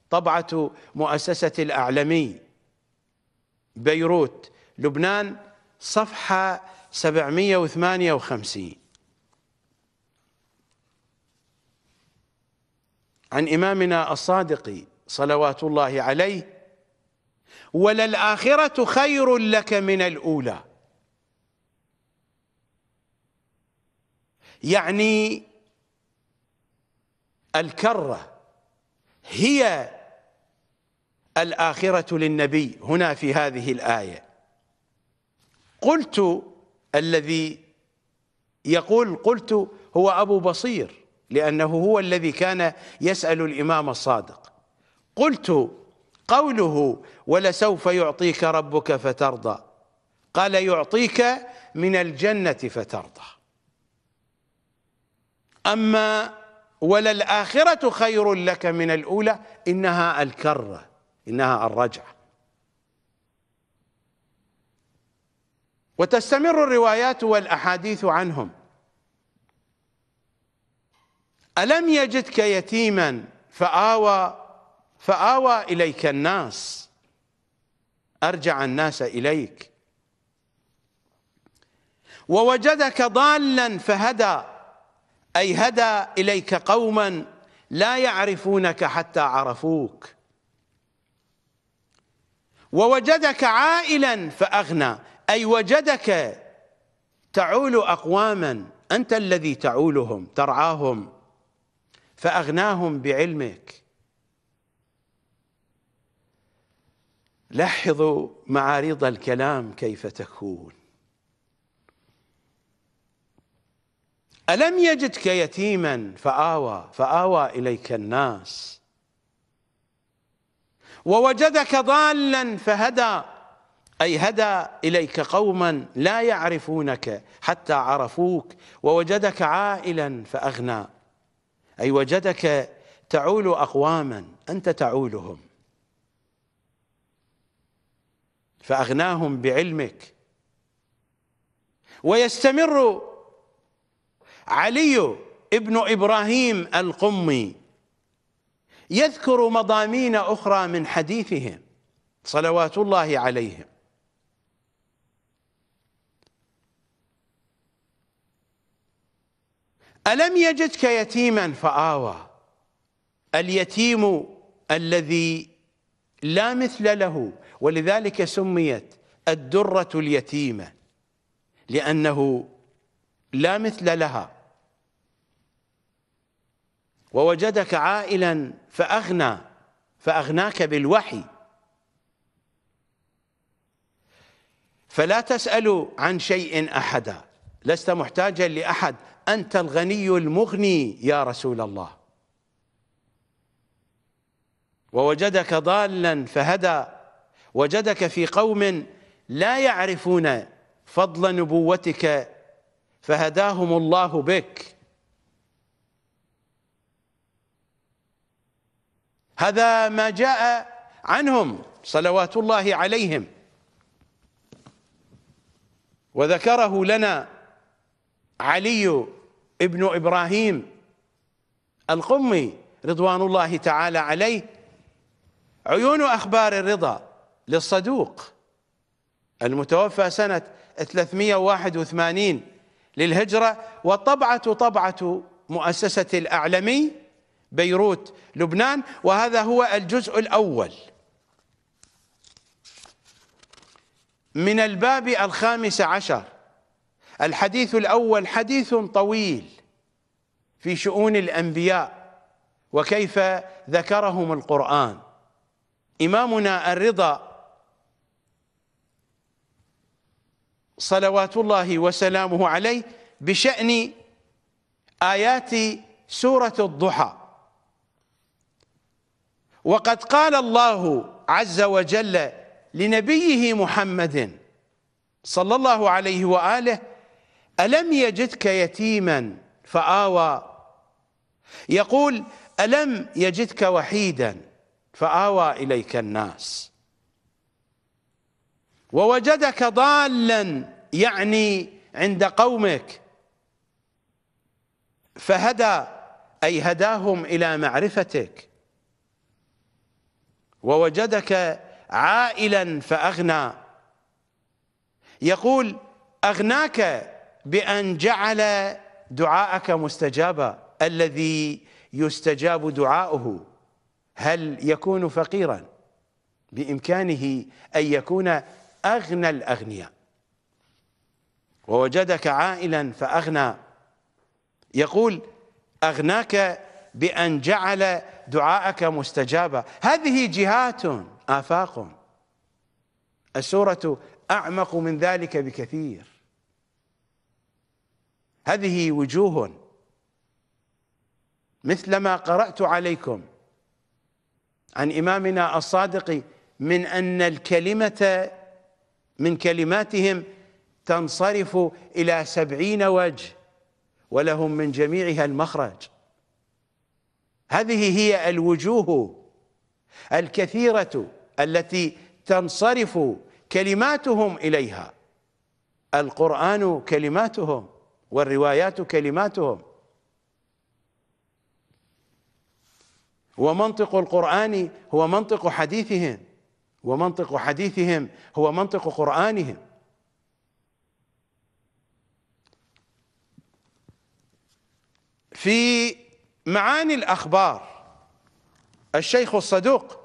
طبعة مؤسسة الأعلمي بيروت لبنان صفحة 758 عن إمامنا الصادق صلوات الله عليه وللآخرة خير لك من الأولى يعني الكرة هي الآخرة للنبي هنا في هذه الآية قلت الذي يقول قلت هو أبو بصير لأنه هو الذي كان يسأل الإمام الصادق قلت قوله ولسوف يعطيك ربك فترضى قال يعطيك من الجنة فترضى أما وللآخرة خير لك من الأولى إنها الكرة إنها الرجعة وتستمر الروايات والأحاديث عنهم ألم يجدك يتيما فآوى فآوى إليك الناس أرجع الناس إليك ووجدك ضالا فهدى أي هدى إليك قوما لا يعرفونك حتى عرفوك ووجدك عائلا فأغنى أي وجدك تعول أقواما أنت الذي تعولهم ترعاهم فأغناهم بعلمك لاحظوا معارض الكلام كيف تكون ألم يجدك يتيما فآوى فآوى إليك الناس ووجدك ضالا فهدى أي هدى إليك قوما لا يعرفونك حتى عرفوك ووجدك عائلا فأغنى أي وجدك تعول أقواما أنت تعولهم فأغناهم بعلمك ويستمر علي ابن إبراهيم القمي يذكر مضامين أخرى من حديثهم صلوات الله عليهم ألم يجدك يتيما فآوى اليتيم الذي لا مثل له ولذلك سميت الدرة اليتيمة لأنه لا مثل لها ووجدك عائلا فأغنى فأغناك بالوحي فلا تسأل عن شيء أحدا لست محتاجا لأحد أنت الغني المغني يا رسول الله ووجدك ضالا فهدى وجدك في قوم لا يعرفون فضل نبوتك فهداهم الله بك هذا ما جاء عنهم صلوات الله عليهم وذكره لنا علي ابن إبراهيم القمي رضوان الله تعالى عليه عيون أخبار الرضا للصدوق المتوفى سنة 381 للهجرة والطبعة طبعة مؤسسة الأعلمي بيروت لبنان وهذا هو الجزء الأول من الباب الخامس عشر الحديث الأول حديث طويل في شؤون الأنبياء وكيف ذكرهم القرآن إمامنا الرضا صلوات الله وسلامه عليه بشأن آيات سورة الضحى وقد قال الله عز وجل لنبيه محمد صلى الله عليه وآله ألم يجدك يتيما فآوى يقول ألم يجدك وحيدا فآوى إليك الناس ووجدك ضالا يعني عند قومك فهدى أي هداهم إلى معرفتك ووجدك عائلا فأغنى يقول أغناك بأن جعل دعاءك مستجابا الذي يستجاب دعاؤه هل يكون فقيرا بإمكانه أن يكون أغنى الأغنياء ووجدك عائلا فأغنى يقول أغناك بأن جعل دعاءك مستجابا هذه جهات آفاق السورة أعمق من ذلك بكثير هذه وجوه مثلما قرأت عليكم عن إمامنا الصادق من أن الكلمة من كلماتهم تنصرف إلى سبعين وجه ولهم من جميعها المخرج هذه هي الوجوه الكثيرة التي تنصرف كلماتهم إليها القرآن كلماتهم والروايات كلماتهم ومنطق القرآن هو منطق حديثهم ومنطق حديثهم هو منطق قرآنهم في معاني الأخبار الشيخ الصدوق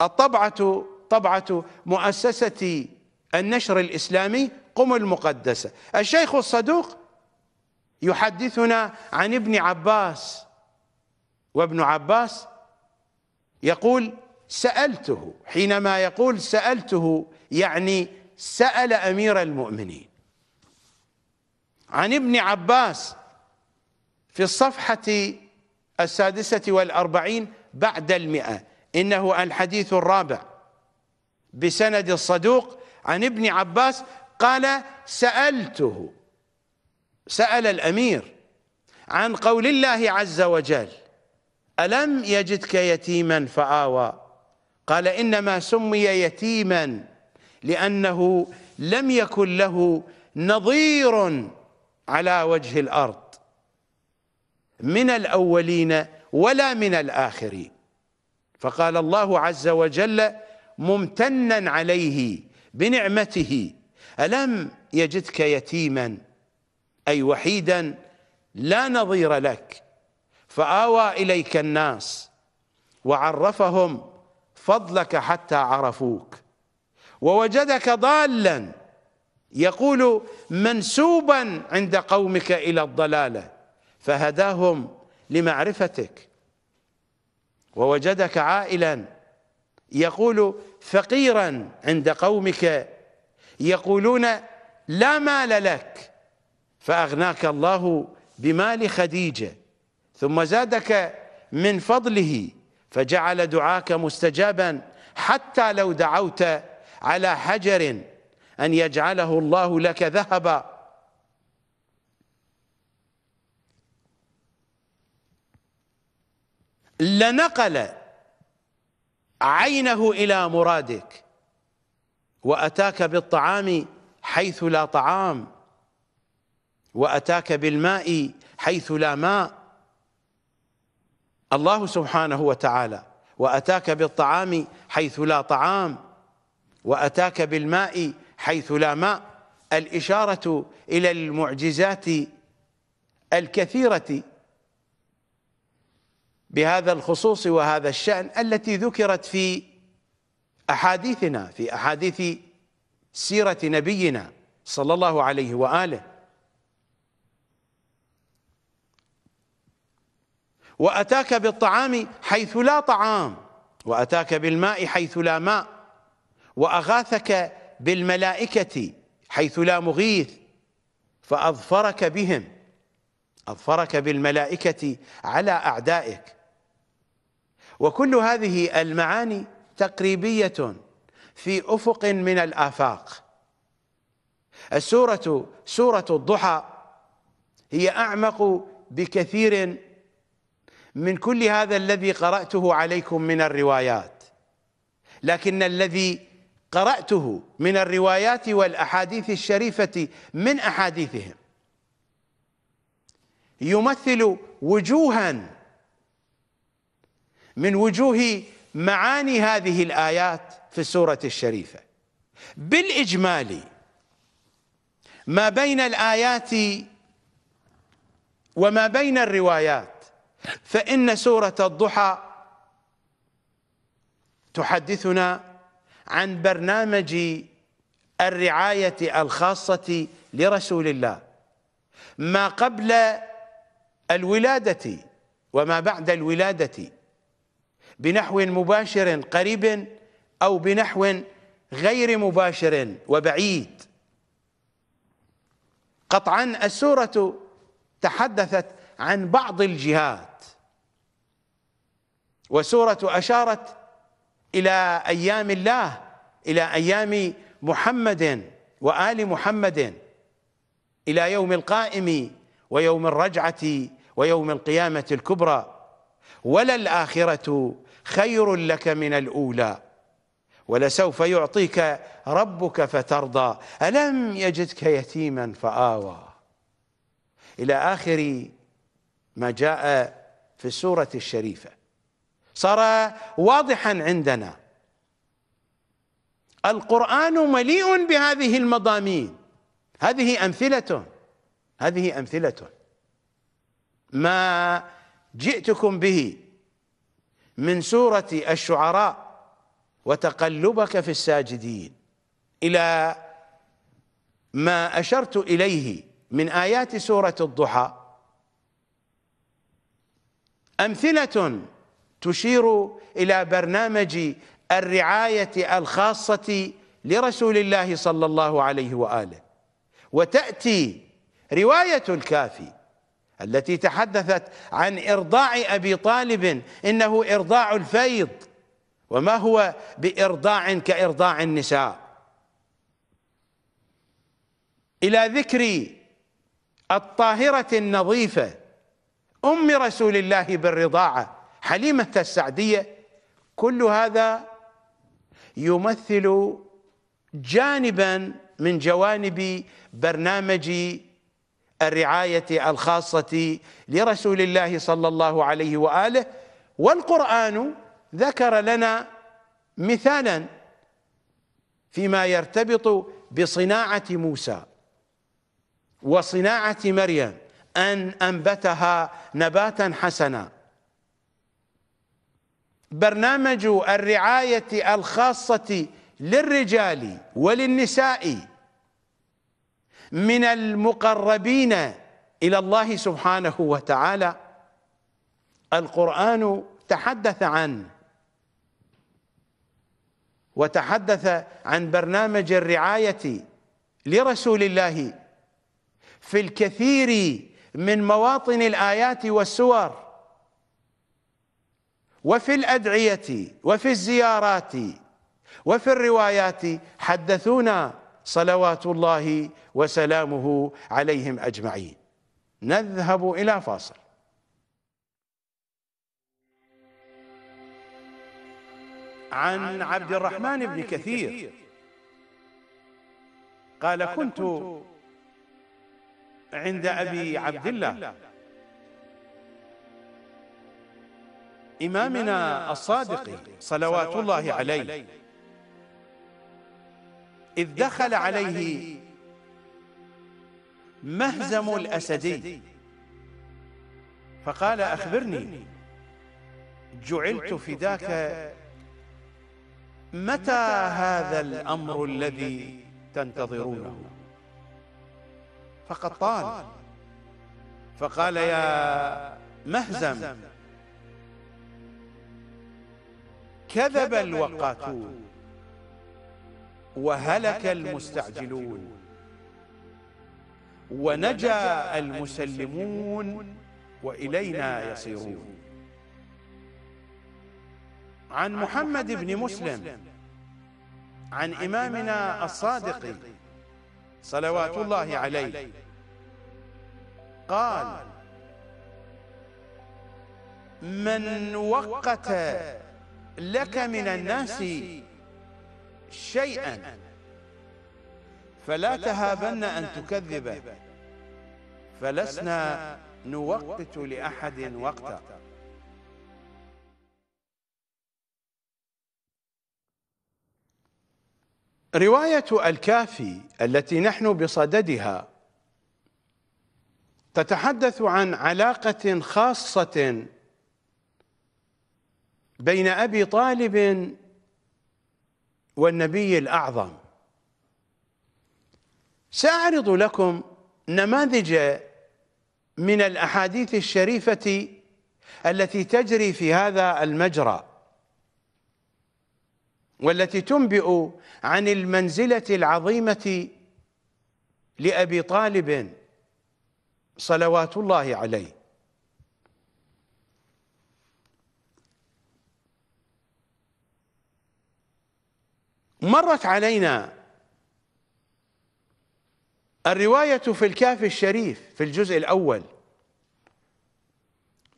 الطبعة طبعة مؤسسة النشر الإسلامي قم المقدسة الشيخ الصدوق يحدثنا عن ابن عباس وابن عباس يقول سألته حينما يقول سألته يعني سأل أمير المؤمنين عن ابن عباس في الصفحة السادسة والأربعين بعد المئة إنه الحديث الرابع بسند الصدوق عن ابن عباس قال سألته سأل الأمير عن قول الله عز وجل ألم يجدك يتيما فآوى قال إنما سمي يتيما لأنه لم يكن له نظير على وجه الأرض من الأولين ولا من الآخرين فقال الله عز وجل ممتنا عليه بنعمته ألم يجدك يتيما أي وحيدا لا نظير لك فآوى إليك الناس وعرفهم فضلك حتى عرفوك ووجدك ضالا يقول منسوبا عند قومك إلى الضلاله فهداهم لمعرفتك ووجدك عائلا يقول فقيرا عند قومك يقولون لا مال لك فأغناك الله بمال خديجة ثم زادك من فضله فجعل دعاك مستجابا حتى لو دعوت على حجر أن يجعله الله لك ذهبا لنقل عينه إلى مرادك وأتاك بالطعام حيث لا طعام وأتاك بالماء حيث لا ماء الله سبحانه وتعالى وأتاك بالطعام حيث لا طعام وأتاك بالماء حيث لا ماء الإشارة إلى المعجزات الكثيرة بهذا الخصوص وهذا الشأن التي ذكرت في أحاديثنا في أحاديث سيرة نبينا صلى الله عليه وآله وأتاك بالطعام حيث لا طعام وأتاك بالماء حيث لا ماء وأغاثك بالملائكة حيث لا مغيث فأظفرك بهم أظفرك بالملائكة على أعدائك وكل هذه المعاني تقريبية في أفق من الآفاق السورة سورة الضحى هي أعمق بكثير من كل هذا الذي قرأته عليكم من الروايات لكن الذي قرأته من الروايات والأحاديث الشريفة من أحاديثهم يمثل وجوها من وجوه معاني هذه الآيات في السورة الشريفة بالإجمال ما بين الآيات وما بين الروايات فإن سورة الضحى تحدثنا عن برنامج الرعاية الخاصة لرسول الله ما قبل الولادة وما بعد الولادة بنحو مباشر قريب أو بنحو غير مباشر وبعيد قطعا السورة تحدثت عن بعض الجهات وسورة أشارت إلى أيام الله إلى أيام محمد وآل محمد إلى يوم القائم ويوم الرجعة ويوم القيامة الكبرى ولا الآخرة خير لك من الأولى ولسوف يعطيك ربك فترضى ألم يجدك يتيما فآوى إلى آخر ما جاء في السورة الشريفة صار واضحا عندنا القرآن مليء بهذه المضامين هذه أمثلة هذه أمثلة ما جئتكم به من سورة الشعراء وتقلبك في الساجدين إلى ما أشرت إليه من آيات سورة الضحى أمثلة تشير إلى برنامج الرعاية الخاصة لرسول الله صلى الله عليه وآله وتأتي رواية الكافي التي تحدثت عن إرضاع أبي طالب إنه إرضاع الفيض وما هو بإرضاع كإرضاع النساء إلى ذكر الطاهرة النظيفة أم رسول الله بالرضاعة حليمة السعدية كل هذا يمثل جانبا من جوانب برنامج الرعاية الخاصة لرسول الله صلى الله عليه وآله والقرآن ذكر لنا مثالا فيما يرتبط بصناعة موسى وصناعة مريم أن أنبتها نباتا حسنا برنامج الرعاية الخاصة للرجال وللنساء من المقربين إلى الله سبحانه وتعالى القرآن تحدث عن وتحدث عن برنامج الرعاية لرسول الله في الكثير من مواطن الآيات والسور وفي الأدعية وفي الزيارات وفي الروايات حدثونا صلوات الله وسلامه عليهم أجمعين نذهب إلى فاصل عن عبد الرحمن بن كثير قال كنت عند أبي عبد الله إمامنا الصادق صلوات الله عليه إذ دخل عليه مهزم الأسدي فقال أخبرني جعلت فداك متى هذا الأمر الذي تنتظرونه فقد طال فقال يا مهزم كذب الوقاتون وهلك المستعجلون ونجا المسلمون وإلينا يصيرون عن محمد بن مسلم عن إمامنا الصادق صلوات الله عليه قال من وقت لك من الناس شيئا فلا تهابن أن تكذب فلسنا نوقت لأحد وقتا رواية الكافي التي نحن بصددها تتحدث عن علاقة خاصة بين أبي طالب والنبي الأعظم سأعرض لكم نماذج من الأحاديث الشريفة التي تجري في هذا المجرى والتي تنبئ عن المنزلة العظيمة لأبي طالب صلوات الله عليه مرت علينا الرواية في الكافي الشريف في الجزء الأول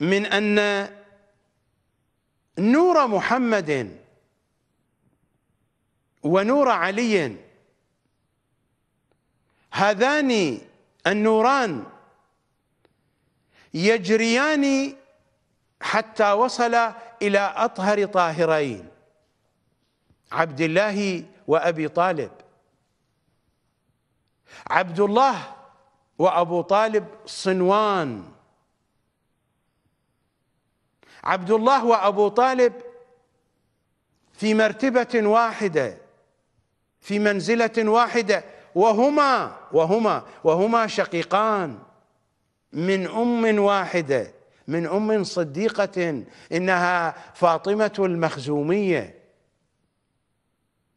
من أن نور محمد ونور علي هذان النوران يجريان حتى وصل إلى أطهر طاهرين عبد الله وأبي طالب عبد الله وأبو طالب صنوان عبد الله وأبو طالب في مرتبة واحدة في منزلة واحدة وهما وهما وهما شقيقان من أم واحدة من أم صديقة إنها فاطمة المخزومية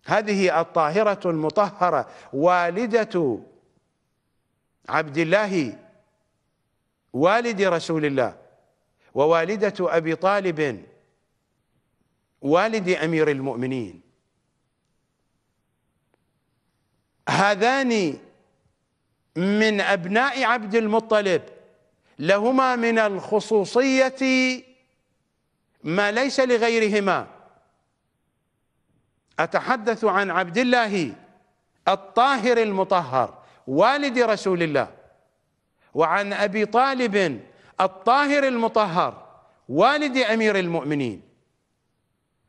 هذه الطاهرة المطهرة والدة عبد الله والد رسول الله ووالدة أبي طالب والد أمير المؤمنين هذان من أبناء عبد المطلب لهما من الخصوصية ما ليس لغيرهما أتحدث عن عبد الله الطاهر المطهر والد رسول الله وعن أبي طالب الطاهر المطهر والد أمير المؤمنين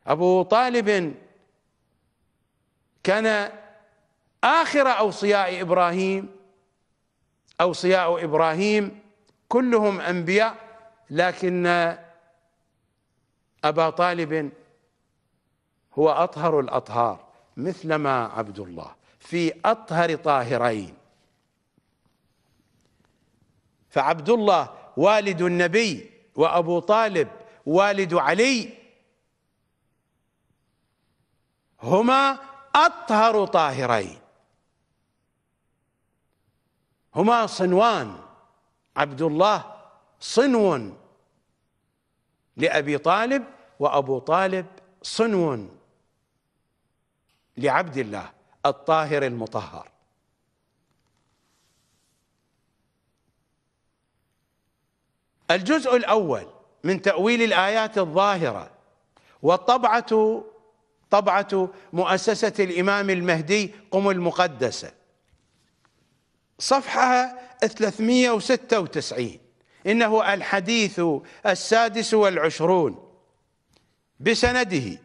أبو طالب كان آخر أوصياء إبراهيم أوصياء إبراهيم كلهم أنبياء لكن أبا طالب هو أطهر الأطهار مثلما عبد الله في أطهر طاهرين فعبد الله والد النبي وأبو طالب والد علي هما أطهر طاهرين هما صنوان عبد الله صنو لأبي طالب وأبو طالب صنو لعبد الله الطاهر المطهر الجزء الاول من تاويل الايات الظاهره والطبعه طبعه مؤسسه الامام المهدي قم المقدسه صفحه 396 انه الحديث السادس والعشرون بسنده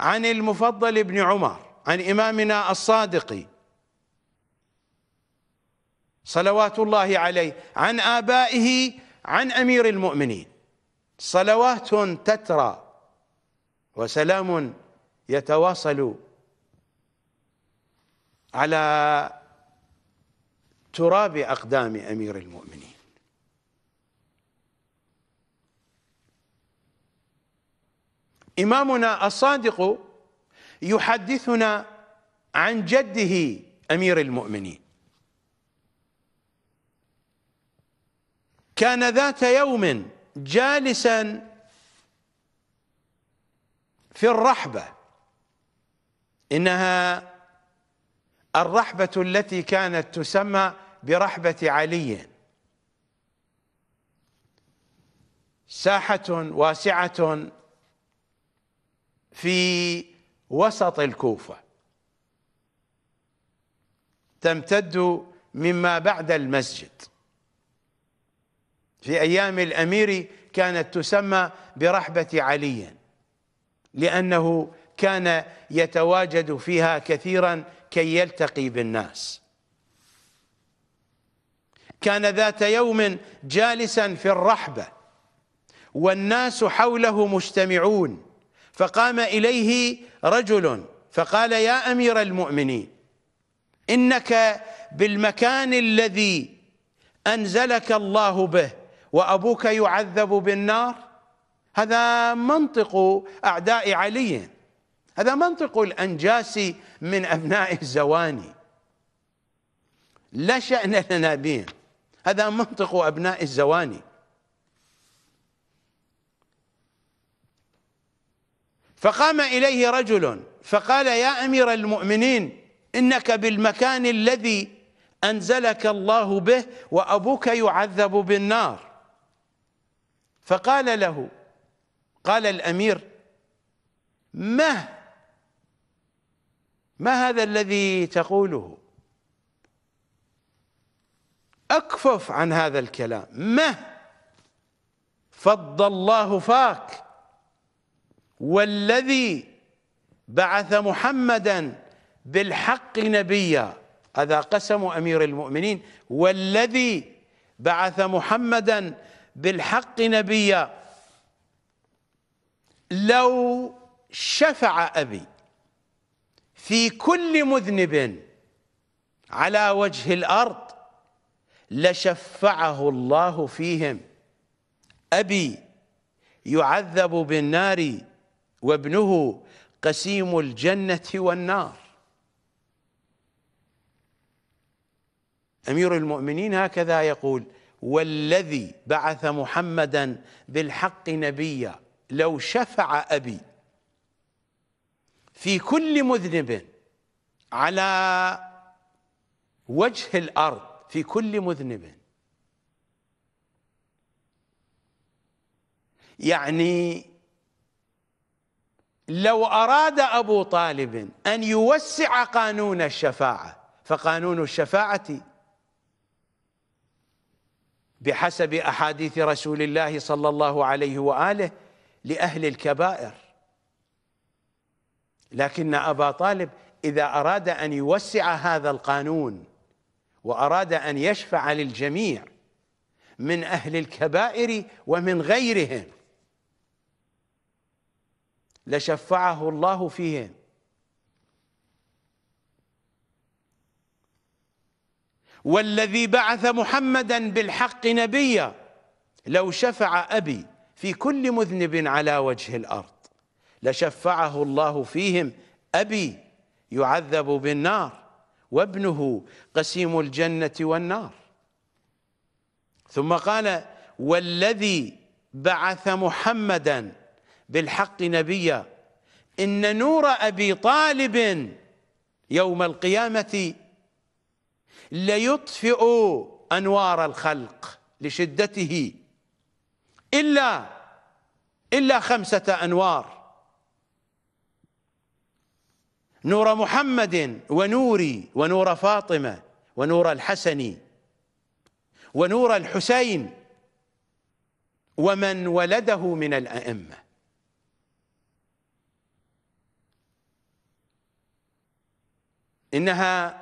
عن المفضل بن عمر عن إمامنا الصادق صلوات الله عليه عن آبائه عن أمير المؤمنين صلوات تترى وسلام يتواصل على تراب أقدام أمير المؤمنين إمامنا الصادق يحدثنا عن جده امير المؤمنين كان ذات يوم جالسا في الرحبه انها الرحبه التي كانت تسمى برحبه علي ساحه واسعه في وسط الكوفة تمتد مما بعد المسجد في أيام الأمير كانت تسمى برحبة علي لأنه كان يتواجد فيها كثيرا كي يلتقي بالناس كان ذات يوم جالسا في الرحبة والناس حوله مجتمعون فقام إليه رجل فقال يا أمير المؤمنين إنك بالمكان الذي أنزلك الله به وأبوك يعذب بالنار هذا منطق أعداء علي هذا منطق الأنجاس من أبناء الزواني لا شأن لنا بهم هذا منطق أبناء الزواني فقام إليه رجل فقال يا أمير المؤمنين إنك بالمكان الذي أنزلك الله به وأبوك يعذب بالنار فقال له قال الأمير ما ما هذا الذي تقوله أكفف عن هذا الكلام ما فض الله فاك والذي بعث محمدا بالحق نبيا هذا قسم أمير المؤمنين والذي بعث محمدا بالحق نبيا لو شفع أبي في كل مذنب على وجه الأرض لشفعه الله فيهم أبي يعذب بالنار وابنه قسيم الجنة والنار أمير المؤمنين هكذا يقول والذي بعث محمدا بالحق نبيا لو شفع أبي في كل مذنب على وجه الأرض في كل مذنب يعني لو أراد أبو طالب أن يوسع قانون الشفاعة فقانون الشفاعة بحسب أحاديث رسول الله صلى الله عليه وآله لأهل الكبائر لكن أبا طالب إذا أراد أن يوسع هذا القانون وأراد أن يشفع للجميع من أهل الكبائر ومن غيرهم لشفعه الله فيهم والذي بعث محمدا بالحق نبيا لو شفع أبي في كل مذنب على وجه الأرض لشفعه الله فيهم أبي يعذب بالنار وابنه قسيم الجنة والنار ثم قال والذي بعث محمداً بالحق نبيا إن نور أبي طالب يوم القيامة ليطفئ أنوار الخلق لشدته إلا إلا خمسة أنوار نور محمد ونوري ونور فاطمة ونور الحسن ونور الحسين ومن ولده من الأئمة إنها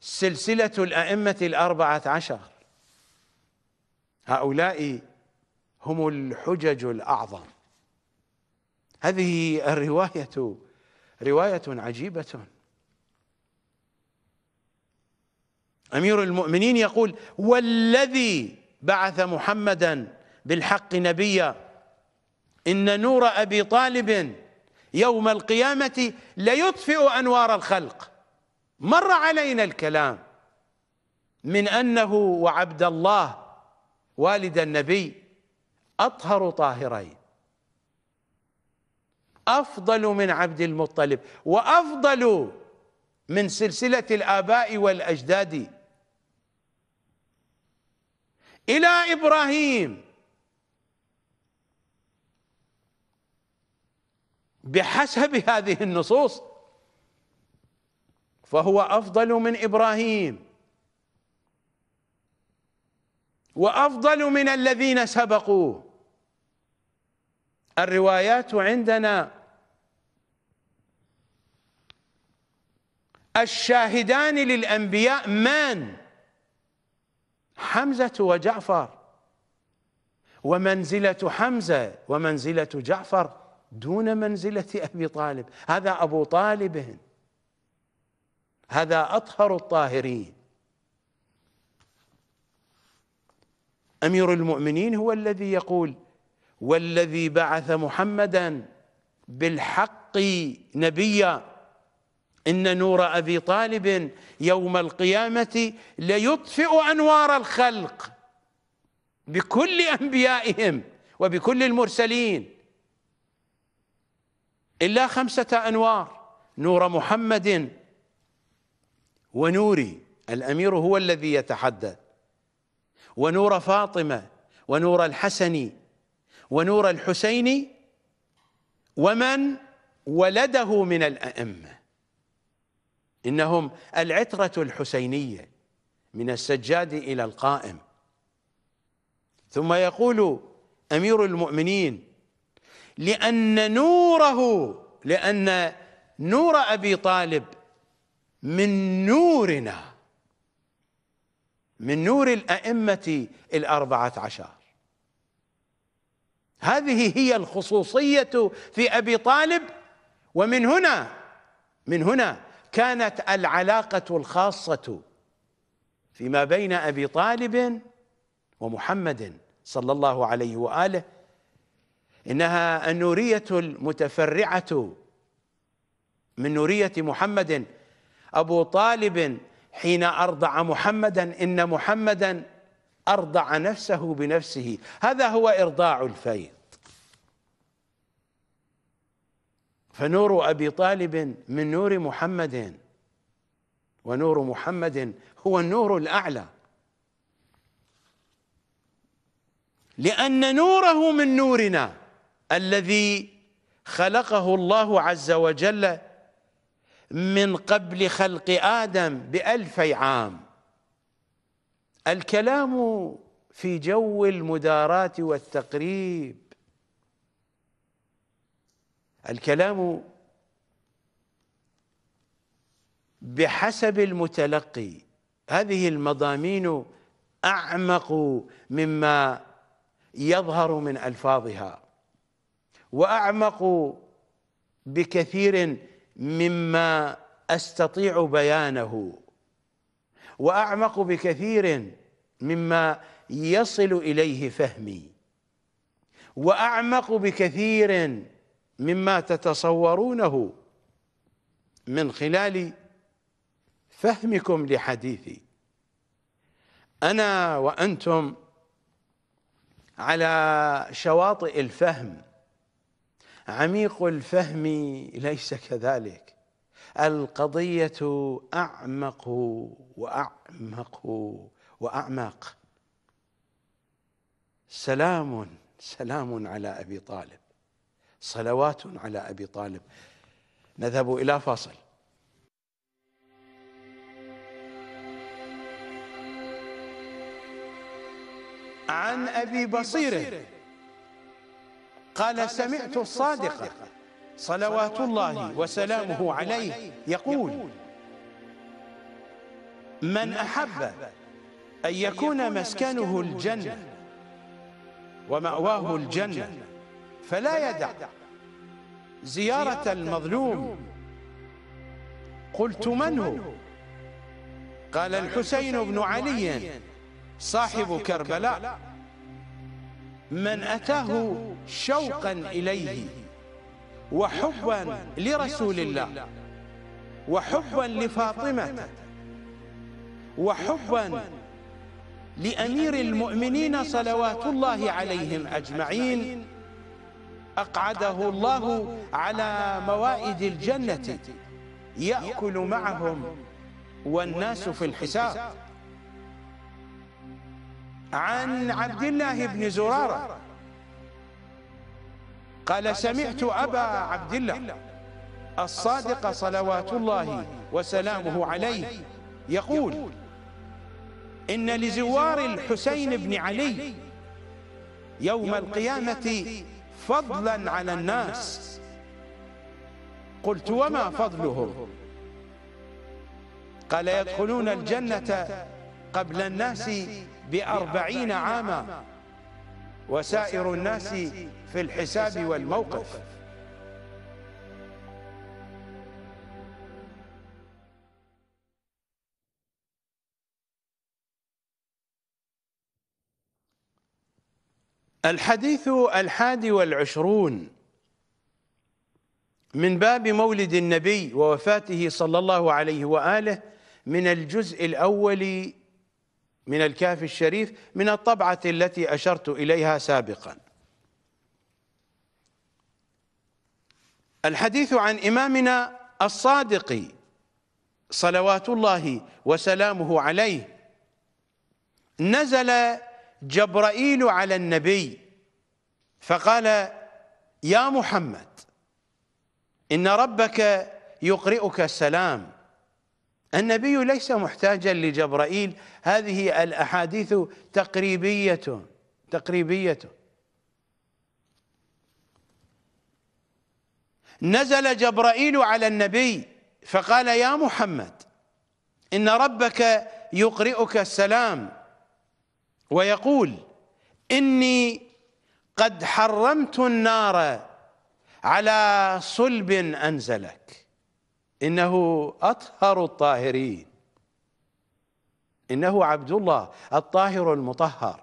سلسلة الأئمة الأربعة عشر هؤلاء هم الحجج الأعظم هذه الرواية رواية عجيبة أمير المؤمنين يقول والذي بعث محمدا بالحق نبيا إن نور أبي طالب يوم القيامة ليطفئ أنوار الخلق مر علينا الكلام من أنه وعبد الله والد النبي أطهر طاهرين أفضل من عبد المطلب وأفضل من سلسلة الآباء والأجداد إلى إبراهيم بحسب هذه النصوص فهو افضل من ابراهيم وافضل من الذين سبقوه الروايات عندنا الشاهدان للانبياء من حمزه وجعفر ومنزله حمزه ومنزله جعفر دون منزلة أبي طالب هذا أبو طالب هذا أطهر الطاهرين أمير المؤمنين هو الذي يقول والذي بعث محمدا بالحق نبيا إن نور أبي طالب يوم القيامة ليطفئ أنوار الخلق بكل أنبيائهم وبكل المرسلين إلا خمسة أنوار نور محمد ونوري الأمير هو الذي يتحدث ونور فاطمة ونور الحسن ونور الحسين ومن ولده من الأئمة إنهم العترة الحسينية من السجاد إلى القائم ثم يقول أمير المؤمنين لأن نوره لأن نور أبي طالب من نورنا من نور الأئمة الأربعة عشر هذه هي الخصوصية في أبي طالب ومن هنا من هنا كانت العلاقة الخاصة فيما بين أبي طالب ومحمد صلى الله عليه وآله إنها النورية المتفرعة من نورية محمد أبو طالب حين أرضع محمدا إن محمدا أرضع نفسه بنفسه هذا هو إرضاع الفيض فنور أبي طالب من نور محمد ونور محمد هو النور الأعلى لأن نوره من نورنا الذي خلقه الله عز وجل من قبل خلق آدم بألفي عام الكلام في جو المداراة والتقريب الكلام بحسب المتلقي هذه المضامين أعمق مما يظهر من ألفاظها واعمق بكثير مما استطيع بيانه واعمق بكثير مما يصل اليه فهمي واعمق بكثير مما تتصورونه من خلال فهمكم لحديثي انا وانتم على شواطئ الفهم عميق الفهم ليس كذلك القضية أعمق وأعمق وأعمق سلام سلام على أبي طالب صلوات على أبي طالب نذهب إلى فاصل عن أبي بصيره قال سمعت الصادق صلوات الله وسلامه عليه يقول من أحب أن يكون مسكنه الجنة ومأواه الجنة فلا يدع زيارة المظلوم قلت من هو قال الحسين بن علي صاحب كربلاء من أتاه شوقا إليه وحبا لرسول الله وحبا لفاطمة وحبا لأمير المؤمنين صلوات الله عليهم أجمعين أقعده الله على موائد الجنة يأكل معهم والناس في الحساب عن عبد الله بن زرارة قال سمعت أبا عبد الله الصادق صلوات الله وسلامه عليه يقول إن لزوار الحسين بن علي يوم القيامة فضلا على الناس قلت وما فضلهم قال يدخلون الجنة قبل الناس بأربعين عاما وسائر الناس في الحساب والموقف الحديث الحادي والعشرون من باب مولد النبي ووفاته صلى الله عليه وآله من الجزء الأول من الكهف الشريف من الطبعة التي أشرت إليها سابقا الحديث عن إمامنا الصادق صلوات الله وسلامه عليه نزل جبرائيل على النبي فقال يا محمد إن ربك يقرئك السلام النبي ليس محتاجا لجبرائيل هذه الأحاديث تقريبية تقريبية نزل جبرائيل على النبي فقال يا محمد إن ربك يقرئك السلام ويقول إني قد حرمت النار على صلب أنزلك إنه أطهر الطاهرين إنه عبد الله الطاهر المطهر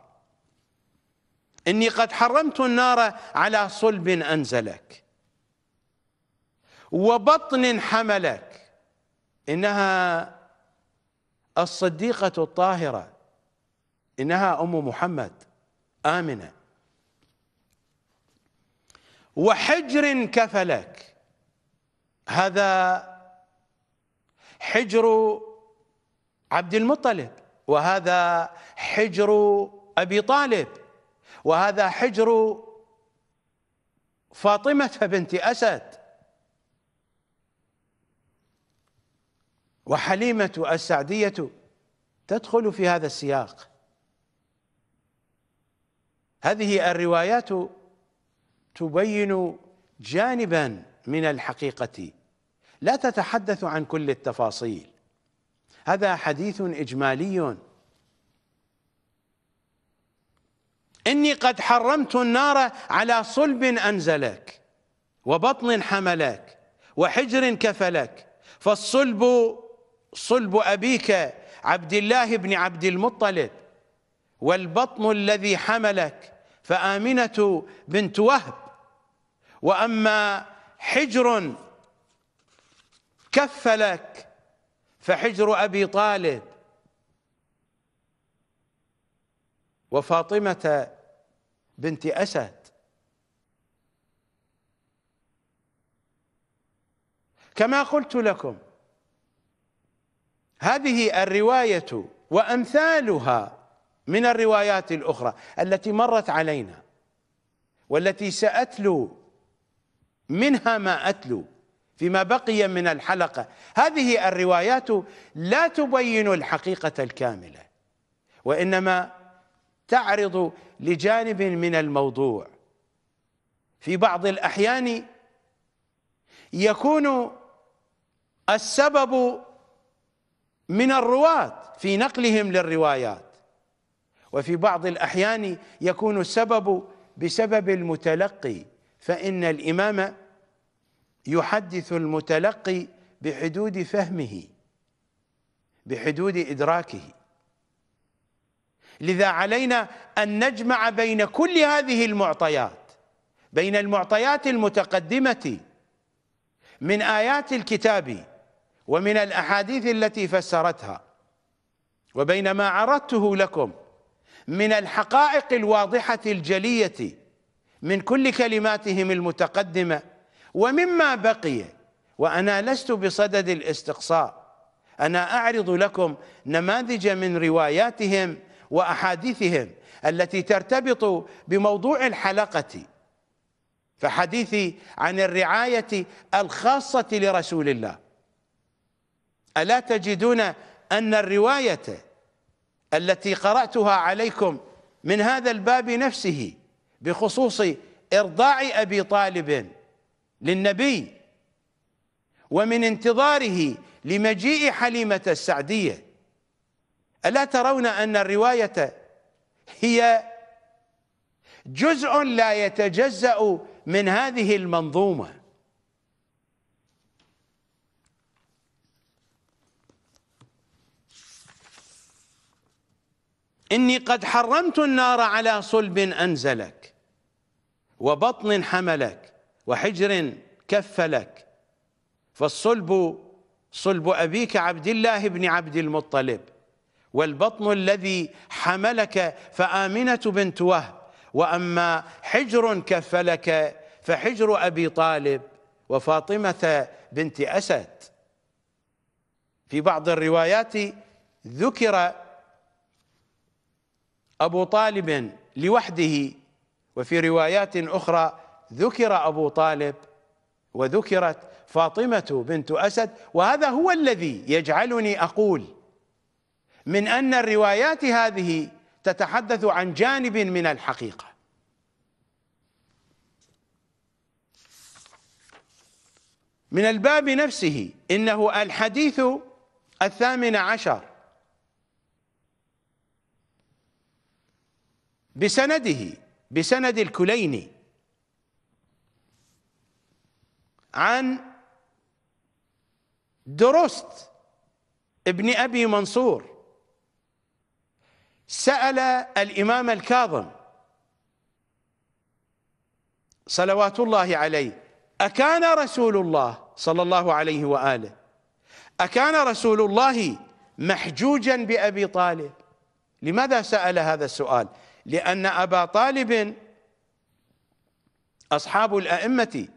إني قد حرمت النار على صلب أنزلك وبطن حملك إنها الصديقة الطاهرة إنها أم محمد آمنة وحجر كفلك هذا حجر عبد المطلب وهذا حجر ابي طالب وهذا حجر فاطمه بنت اسد وحليمه السعديه تدخل في هذا السياق هذه الروايات تبين جانبا من الحقيقه لا تتحدث عن كل التفاصيل هذا حديث إجمالي إني قد حرمت النار على صلب أنزلك وبطن حملك وحجر كفلك فالصلب صلب أبيك عبد الله بن عبد المطلب والبطن الذي حملك فآمنة بنت وهب وأما حجر كف لك فحجر أبي طالب وفاطمة بنت أسد كما قلت لكم هذه الرواية وأمثالها من الروايات الأخرى التي مرت علينا والتي سأتلو منها ما أتلو فيما بقي من الحلقة هذه الروايات لا تبين الحقيقة الكاملة وإنما تعرض لجانب من الموضوع في بعض الأحيان يكون السبب من الرواة في نقلهم للروايات وفي بعض الأحيان يكون السبب بسبب المتلقي فإن الإمام يحدث المتلقي بحدود فهمه بحدود إدراكه لذا علينا أن نجمع بين كل هذه المعطيات بين المعطيات المتقدمة من آيات الكتاب ومن الأحاديث التي فسرتها وبين ما عرضته لكم من الحقائق الواضحة الجلية من كل كلماتهم المتقدمة ومما بقي وانا لست بصدد الاستقصاء انا اعرض لكم نماذج من رواياتهم واحاديثهم التي ترتبط بموضوع الحلقه فحديثي عن الرعايه الخاصه لرسول الله الا تجدون ان الروايه التي قراتها عليكم من هذا الباب نفسه بخصوص ارضاع ابي طالب للنبي ومن انتظاره لمجيء حليمة السعدية ألا ترون أن الرواية هي جزء لا يتجزأ من هذه المنظومة إني قد حرمت النار على صلب أنزلك وبطن حملك وحجر كفلك فالصلب صلب أبيك عبد الله بن عبد المطلب والبطن الذي حملك فآمنة بنت وهب وأما حجر كفلك فحجر أبي طالب وفاطمة بنت أسد في بعض الروايات ذكر أبو طالب لوحده وفي روايات أخرى ذكر أبو طالب وذكرت فاطمة بنت أسد وهذا هو الذي يجعلني أقول من أن الروايات هذه تتحدث عن جانب من الحقيقة من الباب نفسه إنه الحديث الثامن عشر بسنده بسند الكليني عن درست ابن ابي منصور سال الامام الكاظم صلوات الله عليه اكان رسول الله صلى الله عليه واله اكان رسول الله محجوجا بابي طالب لماذا سال هذا السؤال لان ابا طالب اصحاب الائمه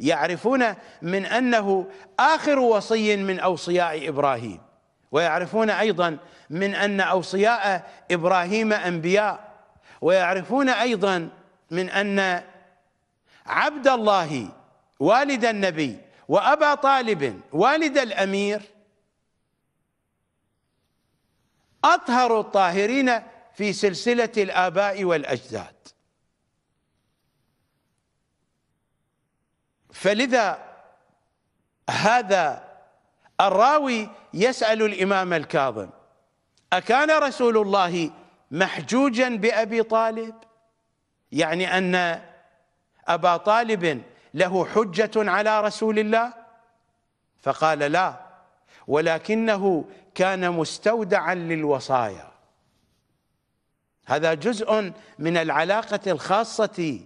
يعرفون من انه اخر وصي من اوصياء ابراهيم ويعرفون ايضا من ان اوصياء ابراهيم انبياء ويعرفون ايضا من ان عبد الله والد النبي وابا طالب والد الامير اطهر الطاهرين في سلسله الاباء والاجداد فلذا هذا الراوي يسأل الإمام الكاظم أكان رسول الله محجوجا بأبي طالب يعني أن أبا طالب له حجة على رسول الله فقال لا ولكنه كان مستودعا للوصايا هذا جزء من العلاقة الخاصة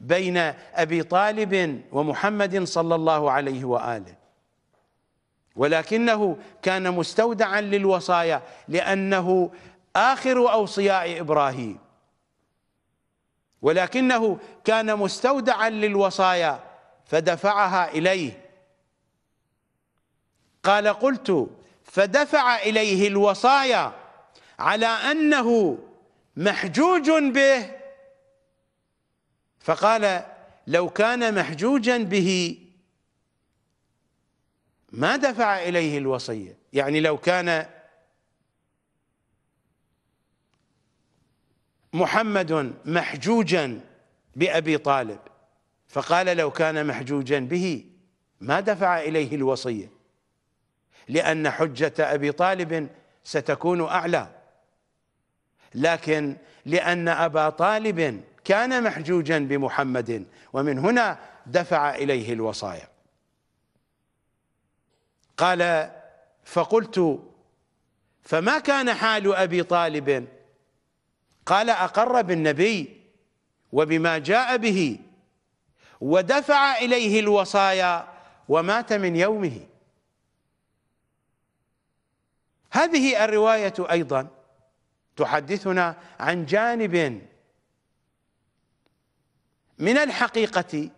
بين ابي طالب ومحمد صلى الله عليه واله ولكنه كان مستودعا للوصايا لانه اخر اوصياء ابراهيم ولكنه كان مستودعا للوصايا فدفعها اليه قال قلت فدفع اليه الوصايا على انه محجوج به فقال لو كان محجوجا به ما دفع إليه الوصية يعني لو كان محمد محجوجا بأبي طالب فقال لو كان محجوجا به ما دفع إليه الوصية لأن حجة أبي طالب ستكون أعلى لكن لأن أبا طالب كان محجوجا بمحمد ومن هنا دفع إليه الوصايا قال فقلت فما كان حال أبي طالب قال أقر بالنبي وبما جاء به ودفع إليه الوصايا ومات من يومه هذه الرواية أيضا تحدثنا عن جانب من الحقيقة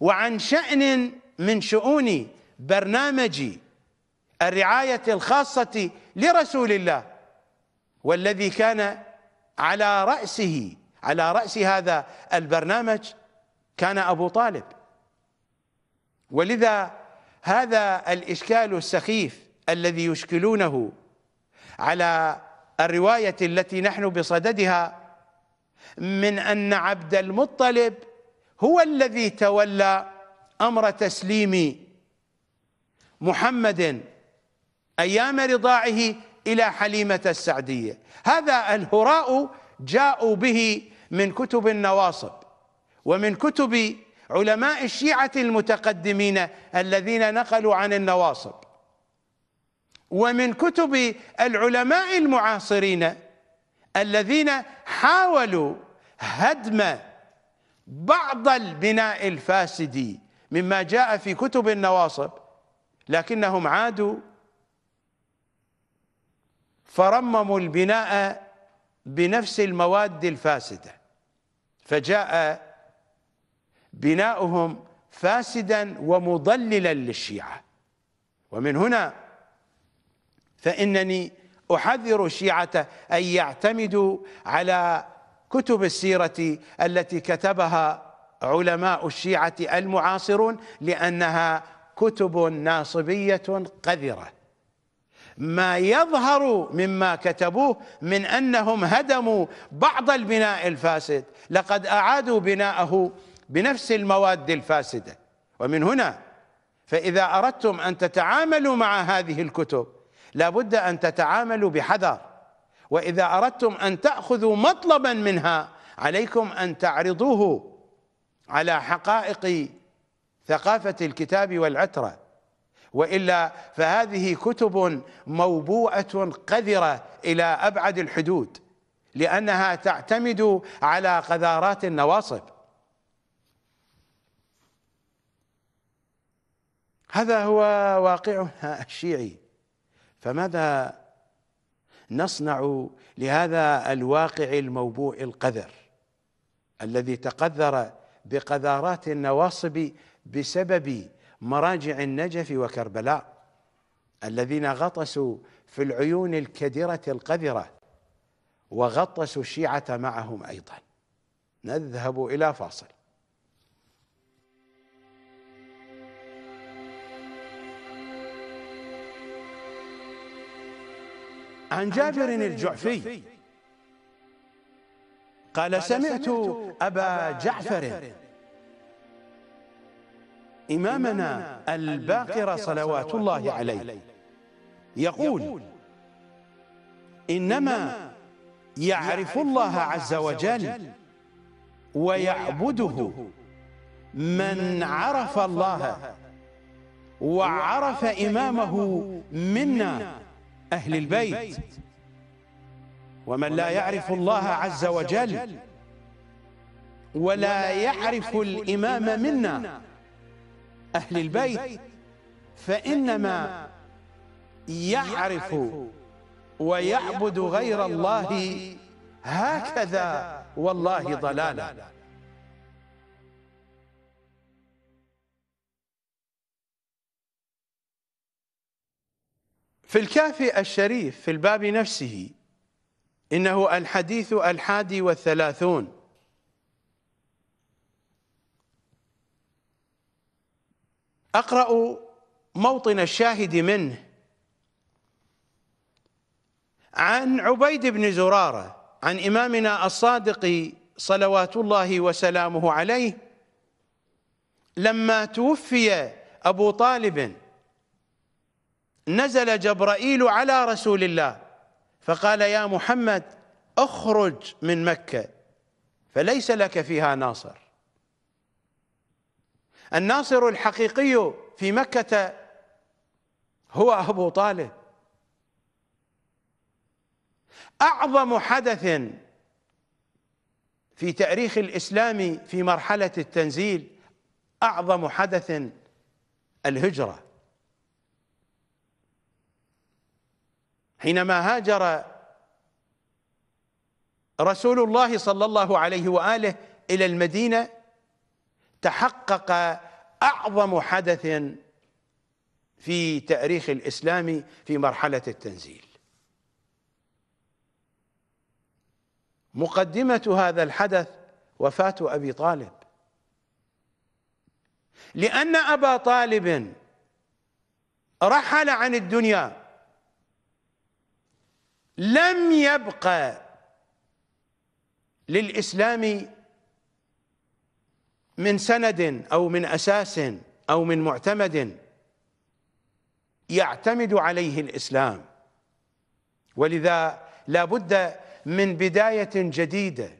وعن شأن من شؤون برنامج الرعاية الخاصة لرسول الله والذي كان على رأسه على رأس هذا البرنامج كان أبو طالب ولذا هذا الإشكال السخيف الذي يشكلونه على الرواية التي نحن بصددها من ان عبد المطلب هو الذي تولى امر تسليم محمد ايام رضاعه الى حليمه السعديه هذا الهراء جاءوا به من كتب النواصب ومن كتب علماء الشيعه المتقدمين الذين نقلوا عن النواصب ومن كتب العلماء المعاصرين الذين حاولوا هدم بعض البناء الفاسد مما جاء في كتب النواصب لكنهم عادوا فرمموا البناء بنفس المواد الفاسدة فجاء بناؤهم فاسدا ومضللا للشيعة ومن هنا فإنني أحذر الشيعة أن يعتمدوا على كتب السيرة التي كتبها علماء الشيعة المعاصرون لأنها كتب ناصبية قذرة ما يظهر مما كتبوه من أنهم هدموا بعض البناء الفاسد لقد أعادوا بناءه بنفس المواد الفاسدة ومن هنا فإذا أردتم أن تتعاملوا مع هذه الكتب لابد أن تتعاملوا بحذر وإذا أردتم أن تأخذوا مطلبا منها عليكم أن تعرضوه على حقائق ثقافة الكتاب والعترة وإلا فهذه كتب موبوءة قذرة إلى أبعد الحدود لأنها تعتمد على قذارات النواصب هذا هو واقعنا الشيعي فماذا نصنع لهذا الواقع الموبوء القذر الذي تقذر بقذارات النواصب بسبب مراجع النجف وكربلاء الذين غطسوا في العيون الكدرة القذرة وغطسوا الشيعة معهم أيضا نذهب إلى فاصل عن جابر الجعفي قال سمعت أبا جعفر إمامنا الباقر صلوات الله عليه يقول إنما يعرف الله عز وجل ويعبده من عرف الله وعرف إمامه منا أهل البيت ومن لا يعرف الله عز وجل ولا يعرف الإمام منا أهل البيت فإنما يعرف ويعبد غير الله هكذا والله ضلالا في الكافي الشريف في الباب نفسه إنه الحديث الحادي والثلاثون أقرأ موطن الشاهد منه عن عبيد بن زرارة عن إمامنا الصادق صلوات الله وسلامه عليه لما توفي أبو طالب نزل جبرائيل على رسول الله فقال يا محمد اخرج من مكة فليس لك فيها ناصر الناصر الحقيقي في مكة هو أبو طالب أعظم حدث في تاريخ الإسلام في مرحلة التنزيل أعظم حدث الهجرة حينما هاجر رسول الله صلى الله عليه واله الى المدينه تحقق اعظم حدث في تاريخ الاسلام في مرحله التنزيل مقدمه هذا الحدث وفاه ابي طالب لان ابا طالب رحل عن الدنيا لم يبقى للإسلام من سند أو من أساس أو من معتمد يعتمد عليه الإسلام ولذا لا بد من بداية جديدة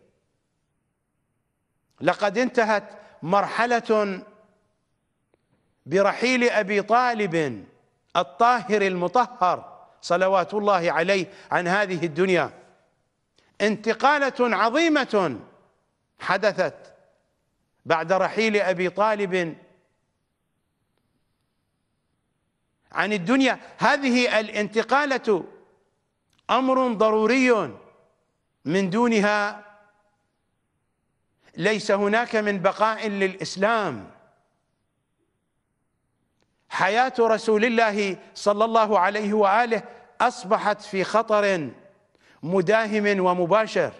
لقد انتهت مرحلة برحيل أبي طالب الطاهر المطهر صلوات الله عليه عن هذه الدنيا انتقاله عظيمه حدثت بعد رحيل ابي طالب عن الدنيا هذه الانتقاله امر ضروري من دونها ليس هناك من بقاء للاسلام حياة رسول الله صلى الله عليه وآله أصبحت في خطر مداهم ومباشر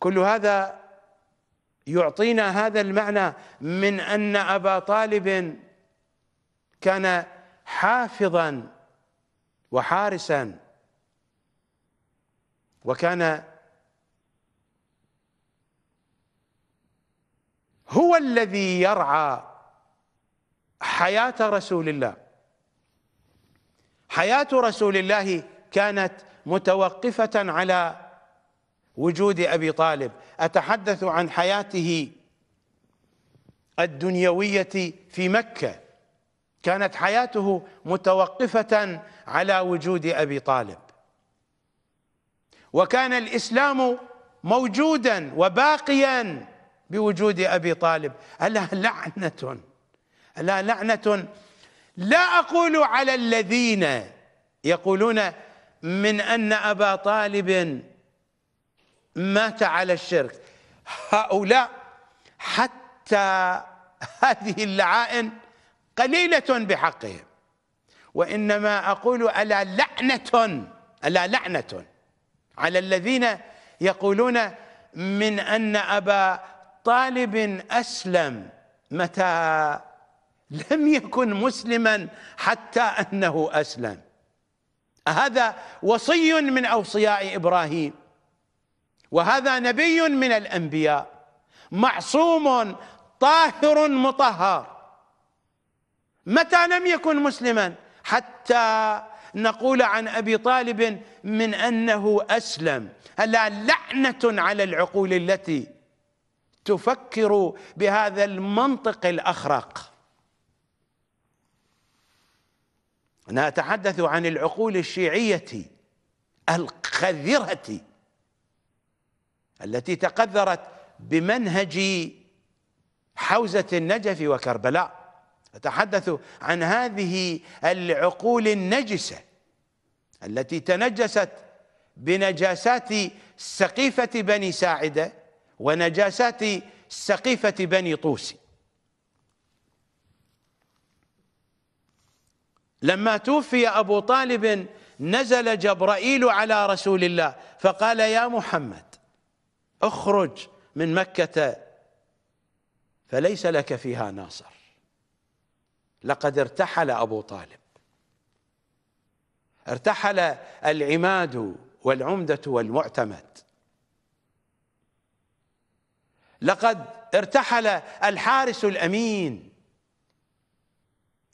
كل هذا يعطينا هذا المعنى من أن أبا طالب كان حافظا وحارسا وكان هو الذي يرعى حياة رسول الله حياة رسول الله كانت متوقفة على وجود أبي طالب أتحدث عن حياته الدنيوية في مكة كانت حياته متوقفة على وجود أبي طالب وكان الإسلام موجودا وباقيا بوجود ابي طالب الا لعنه الا لعنه لا اقول على الذين يقولون من ان ابا طالب مات على الشرك هؤلاء حتى هذه اللعائن قليله بحقهم وانما اقول الا لعنه الا لعنه على الذين يقولون من ان ابا طالب اسلم متى لم يكن مسلما حتى انه اسلم هذا وصي من اوصياء ابراهيم وهذا نبي من الانبياء معصوم طاهر مطهر متى لم يكن مسلما حتى نقول عن ابي طالب من انه اسلم الا لعنه على العقول التي تفكر بهذا المنطق الاخرق انا اتحدث عن العقول الشيعيه القذره التي تقذرت بمنهج حوزه النجف وكربلاء اتحدث عن هذه العقول النجسه التي تنجست بنجاسات سقيفه بني ساعده ونجاسات سقيفة بني طوس لما توفي أبو طالب نزل جبرائيل على رسول الله فقال يا محمد اخرج من مكة فليس لك فيها ناصر لقد ارتحل أبو طالب ارتحل العماد والعمدة والمعتمد لقد ارتحل الحارس الامين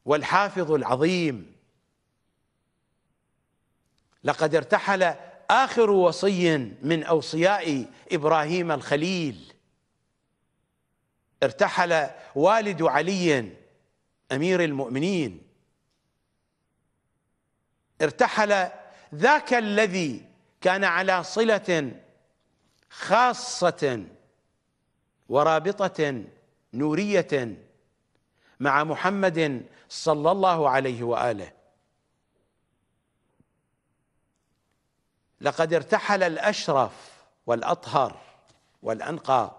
والحافظ العظيم لقد ارتحل اخر وصي من اوصياء ابراهيم الخليل ارتحل والد علي امير المؤمنين ارتحل ذاك الذي كان على صله خاصه ورابطة نورية مع محمد صلى الله عليه واله لقد ارتحل الاشرف والاطهر والانقى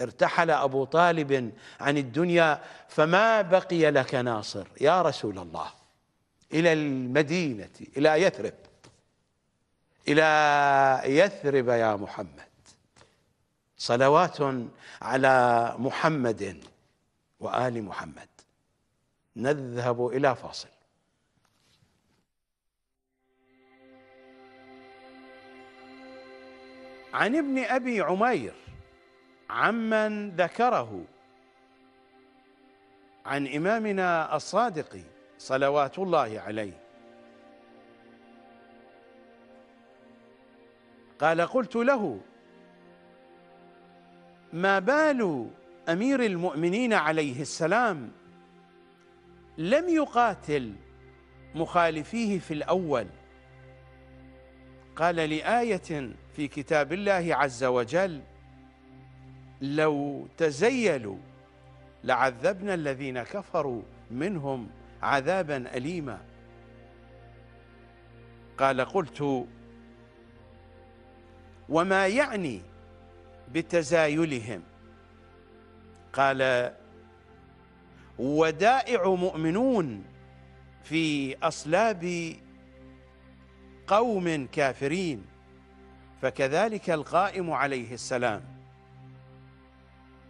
ارتحل ابو طالب عن الدنيا فما بقي لك ناصر يا رسول الله الى المدينه الى يثرب الى يثرب يا محمد صلوات على محمد وال محمد نذهب الى فاصل عن ابن ابي عمير عمن ذكره عن امامنا الصادق صلوات الله عليه قال قلت له ما بال امير المؤمنين عليه السلام لم يقاتل مخالفيه في الاول قال لايه في كتاب الله عز وجل لو تزيلوا لعذبنا الذين كفروا منهم عذابا اليما قال قلت وما يعني بتزايلهم قال ودائع مؤمنون في أصلاب قوم كافرين فكذلك القائم عليه السلام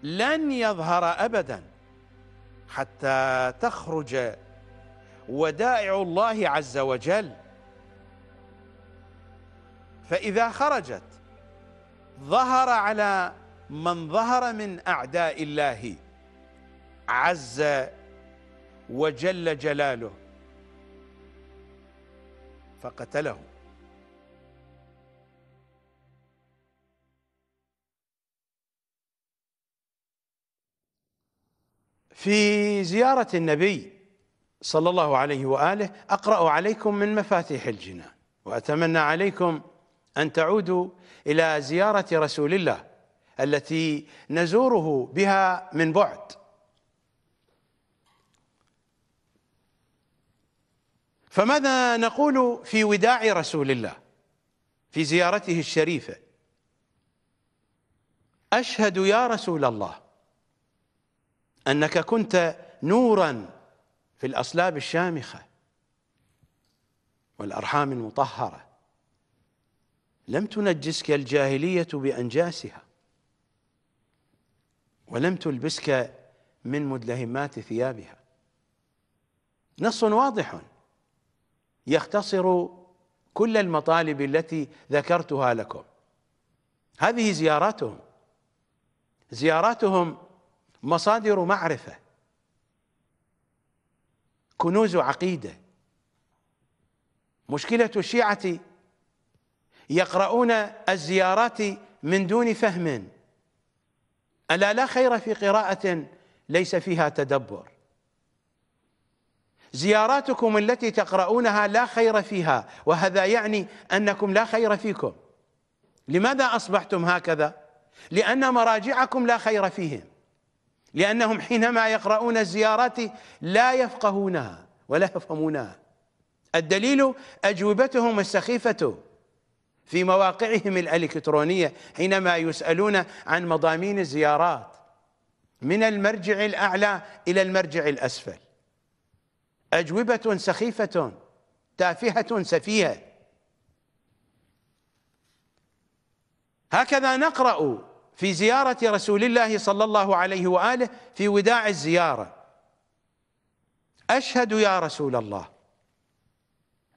لن يظهر أبدا حتى تخرج ودائع الله عز وجل فإذا خرجت ظهر على من ظهر من أعداء الله عز وجل جلاله فقتله في زيارة النبي صلى الله عليه وآله أقرأ عليكم من مفاتيح الجنان وأتمنى عليكم أن تعودوا إلى زيارة رسول الله التي نزوره بها من بعد فماذا نقول في وداع رسول الله في زيارته الشريفة أشهد يا رسول الله أنك كنت نورا في الأصلاب الشامخة والأرحام المطهرة لم تنجسك الجاهلية بأنجاسها ولم تلبسك من مدلهمات ثيابها نص واضح يختصر كل المطالب التي ذكرتها لكم هذه زياراتهم زياراتهم مصادر معرفه كنوز عقيده مشكله الشيعه يقرؤون الزيارات من دون فهم ألا لا خير في قراءة ليس فيها تدبر زياراتكم التي تقرؤونها لا خير فيها وهذا يعني أنكم لا خير فيكم لماذا أصبحتم هكذا؟ لأن مراجعكم لا خير فيهم لأنهم حينما يقرؤون الزيارات لا يفقهونها ولا يفهمونها الدليل أجوبتهم السخيفة في مواقعهم الالكترونيه حينما يسالون عن مضامين الزيارات من المرجع الاعلى الى المرجع الاسفل اجوبه سخيفه تافهه سفيهه هكذا نقرا في زياره رسول الله صلى الله عليه واله في وداع الزياره اشهد يا رسول الله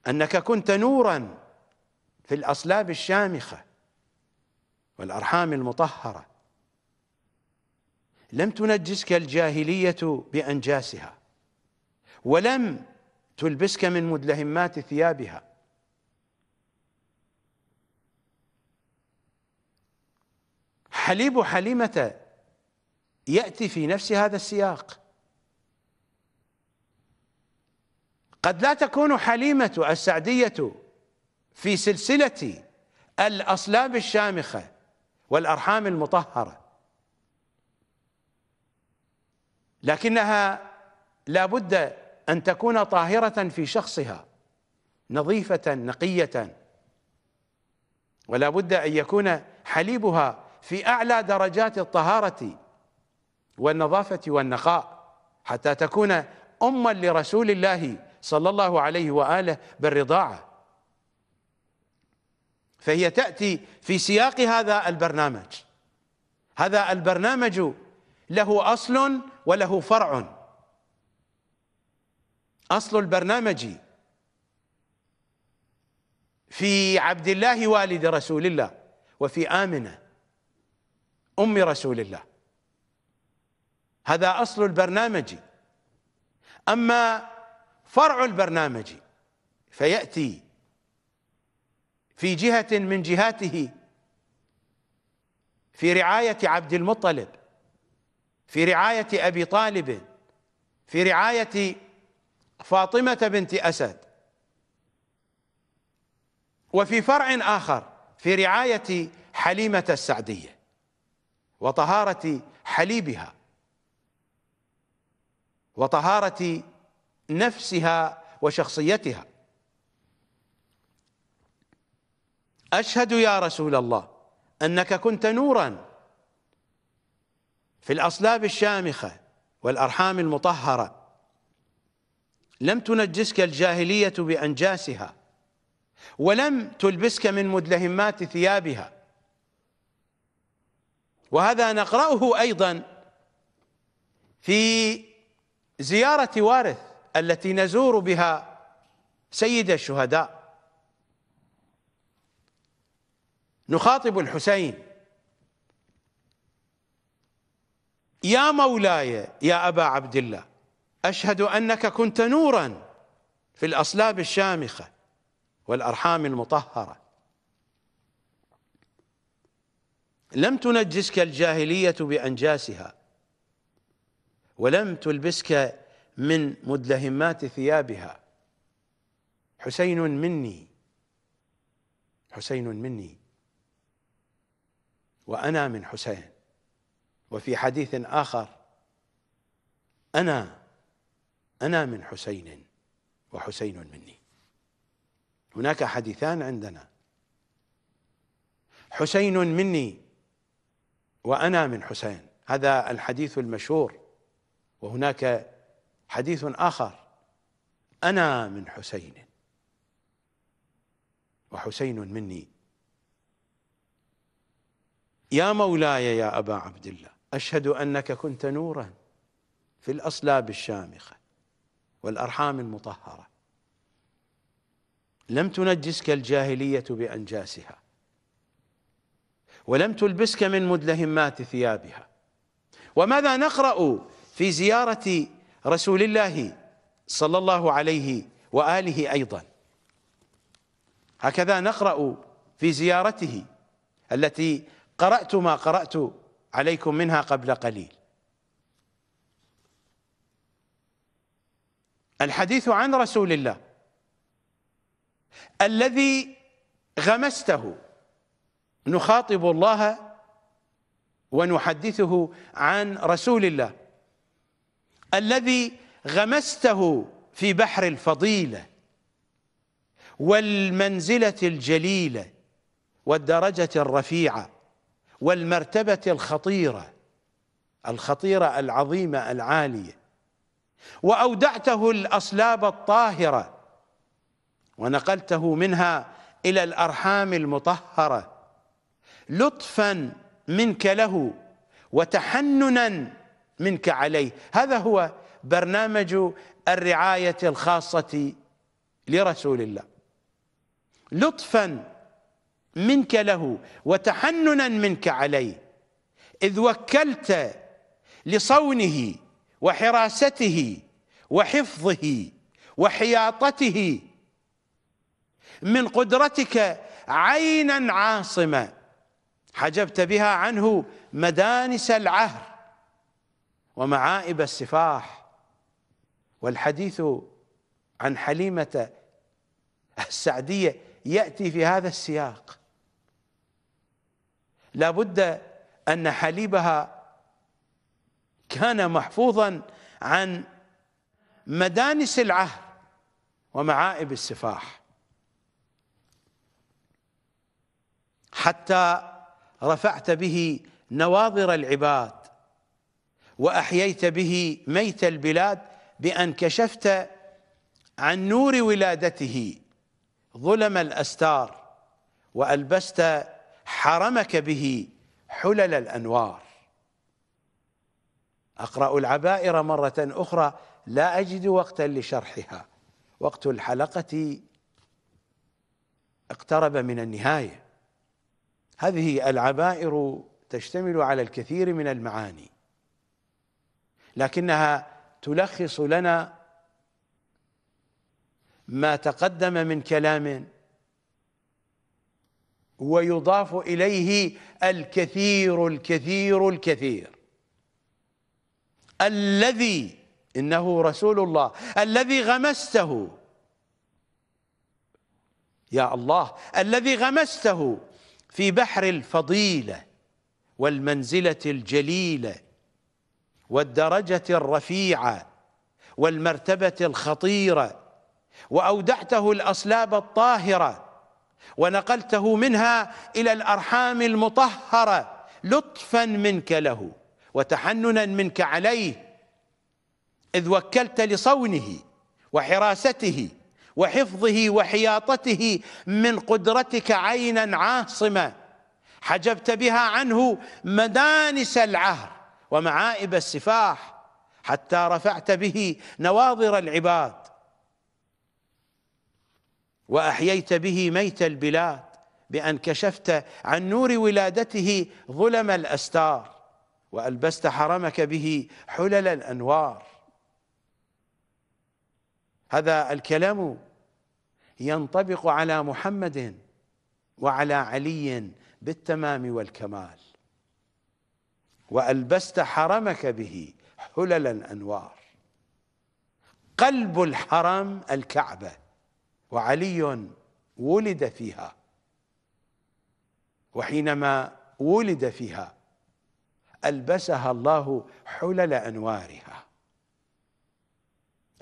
انك كنت نورا في الأصلاب الشامخة والأرحام المطهرة لم تنجسك الجاهلية بأنجاسها ولم تلبسك من مدلهمات ثيابها حليب حليمة يأتي في نفس هذا السياق قد لا تكون حليمة السعدية في سلسلة الأصلاب الشامخة والأرحام المطهرة لكنها لا بد أن تكون طاهرة في شخصها نظيفة نقية ولا بد أن يكون حليبها في أعلى درجات الطهارة والنظافة والنقاء حتى تكون أما لرسول الله صلى الله عليه وآله بالرضاعة فهي تأتي في سياق هذا البرنامج هذا البرنامج له أصل وله فرع أصل البرنامج في عبد الله والد رسول الله وفي آمنة أم رسول الله هذا أصل البرنامج أما فرع البرنامج فيأتي في جهة من جهاته في رعاية عبد المطلب في رعاية أبي طالب في رعاية فاطمة بنت أسد وفي فرع آخر في رعاية حليمة السعدية وطهارة حليبها وطهارة نفسها وشخصيتها أشهد يا رسول الله أنك كنت نورا في الأصلاب الشامخة والأرحام المطهرة لم تنجسك الجاهلية بأنجاسها ولم تلبسك من مدلهمات ثيابها وهذا نقرأه أيضا في زيارة وارث التي نزور بها سيد الشهداء نخاطب الحسين يا مولاي يا أبا عبد الله أشهد أنك كنت نورا في الأصلاب الشامخة والأرحام المطهرة لم تنجسك الجاهلية بأنجاسها ولم تلبسك من مدلهمات ثيابها حسين مني حسين مني وأنا من حسين وفي حديث آخر أنا أنا من حسين وحسين مني هناك حديثان عندنا حسين مني وأنا من حسين هذا الحديث المشهور وهناك حديث آخر أنا من حسين وحسين مني يا مولاي يا أبا عبد الله أشهد أنك كنت نورا في الأصلاب الشامخة والأرحام المطهرة لم تنجسك الجاهلية بأنجاسها ولم تلبسك من مدلهمات ثيابها وماذا نقرأ في زيارة رسول الله صلى الله عليه وآله أيضا هكذا نقرأ في زيارته التي قرأت ما قرأت عليكم منها قبل قليل الحديث عن رسول الله الذي غمسته نخاطب الله ونحدثه عن رسول الله الذي غمسته في بحر الفضيله والمنزله الجليله والدرجه الرفيعه والمرتبة الخطيرة الخطيرة العظيمة العالية وأودعته الأصلاب الطاهرة ونقلته منها إلى الأرحام المطهرة لطفا منك له وتحننا منك عليه هذا هو برنامج الرعاية الخاصة لرسول الله لطفا منك له وتحننا منك عليه إذ وكلت لصونه وحراسته وحفظه وحياطته من قدرتك عينا عاصمة حجبت بها عنه مدانس العهر ومعائب السفاح والحديث عن حليمة السعدية يأتي في هذا السياق لابد أن حليبها كان محفوظا عن مدانس العهر ومعائب السفاح حتى رفعت به نواظر العباد وأحييت به ميت البلاد بأن كشفت عن نور ولادته ظلم الأستار وألبست حرمك به حلل الأنوار أقرأ العبائر مرة أخرى لا أجد وقتا لشرحها وقت الحلقة اقترب من النهاية هذه العبائر تشتمل على الكثير من المعاني لكنها تلخص لنا ما تقدم من كلام ويضاف إليه الكثير الكثير الكثير الذي إنه رسول الله الذي غمسته يا الله الذي غمسته في بحر الفضيلة والمنزلة الجليلة والدرجة الرفيعة والمرتبة الخطيرة وأودعته الأصلاب الطاهرة ونقلته منها إلى الأرحام المطهرة لطفا منك له وتحننا منك عليه إذ وكلت لصونه وحراسته وحفظه وحياطته من قدرتك عينا عاصمة حجبت بها عنه مدانس العهر ومعائب السفاح حتى رفعت به نواظر العباد وأحييت به ميت البلاد بأن كشفت عن نور ولادته ظلم الأستار وألبست حرمك به حلل الأنوار هذا الكلام ينطبق على محمد وعلى علي بالتمام والكمال وألبست حرمك به حلل الأنوار قلب الحرم الكعبه وعلي ولد فيها وحينما ولد فيها ألبسها الله حلل أنوارها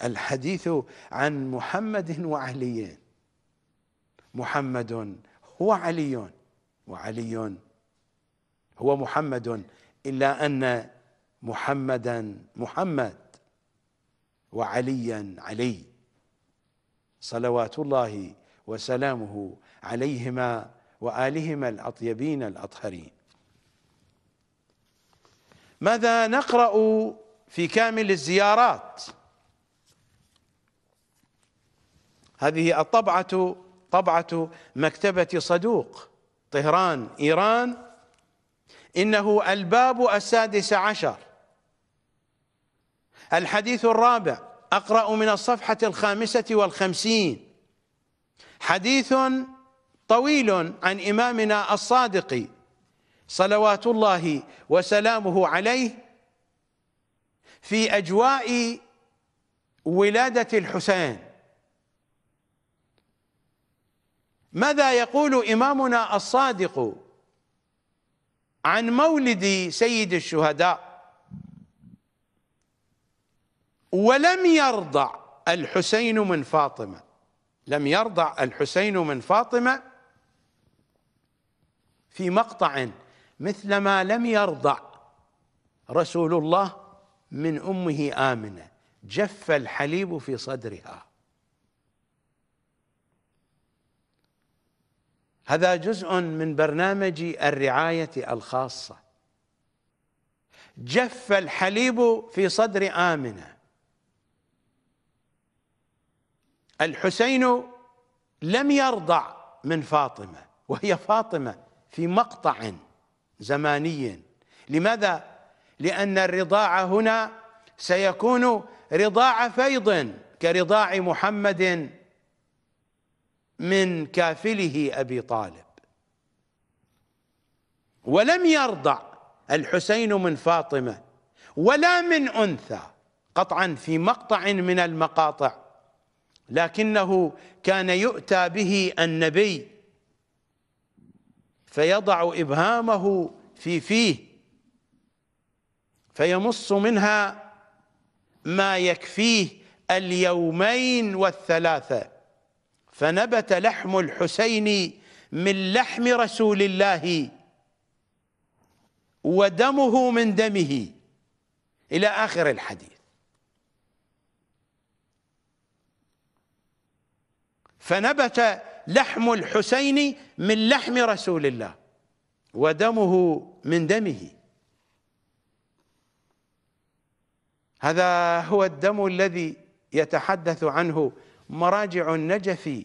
الحديث عن محمد وعلي محمد هو علي وعلي هو محمد إلا أن محمدا محمد وعليا علي صلوات الله وسلامه عليهما وآلهما الأطيبين الأطهرين ماذا نقرأ في كامل الزيارات هذه الطبعة طبعة مكتبة صدوق طهران إيران إنه الباب السادس عشر الحديث الرابع أقرأ من الصفحة الخامسة والخمسين حديث طويل عن إمامنا الصادق صلوات الله وسلامه عليه في أجواء ولادة الحسين ماذا يقول إمامنا الصادق عن مولد سيد الشهداء ولم يرضع الحسين من فاطمة لم يرضع الحسين من فاطمة في مقطع مثلما لم يرضع رسول الله من أمه آمنة جف الحليب في صدرها هذا جزء من برنامج الرعاية الخاصة جف الحليب في صدر آمنة الحسين لم يرضع من فاطمة وهي فاطمة في مقطع زماني لماذا؟ لأن الرضاع هنا سيكون رضاع فيض كرضاع محمد من كافله أبي طالب ولم يرضع الحسين من فاطمة ولا من أنثى قطعا في مقطع من المقاطع لكنه كان يؤتى به النبي فيضع إبهامه في فيه فيمص منها ما يكفيه اليومين والثلاثة فنبت لحم الحسين من لحم رسول الله ودمه من دمه إلى آخر الحديث فنبت لحم الحسين من لحم رسول الله ودمه من دمه هذا هو الدم الذي يتحدث عنه مراجع النجف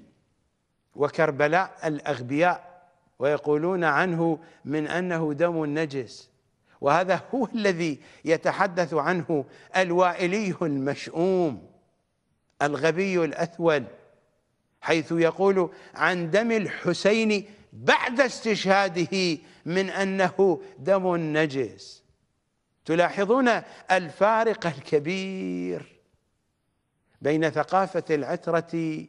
وكربلاء الأغبياء ويقولون عنه من أنه دم نجس وهذا هو الذي يتحدث عنه الوائلي المشؤوم الغبي الأثول حيث يقول عن دم الحسين بعد استشهاده من أنه دم نجس تلاحظون الفارق الكبير بين ثقافة العترة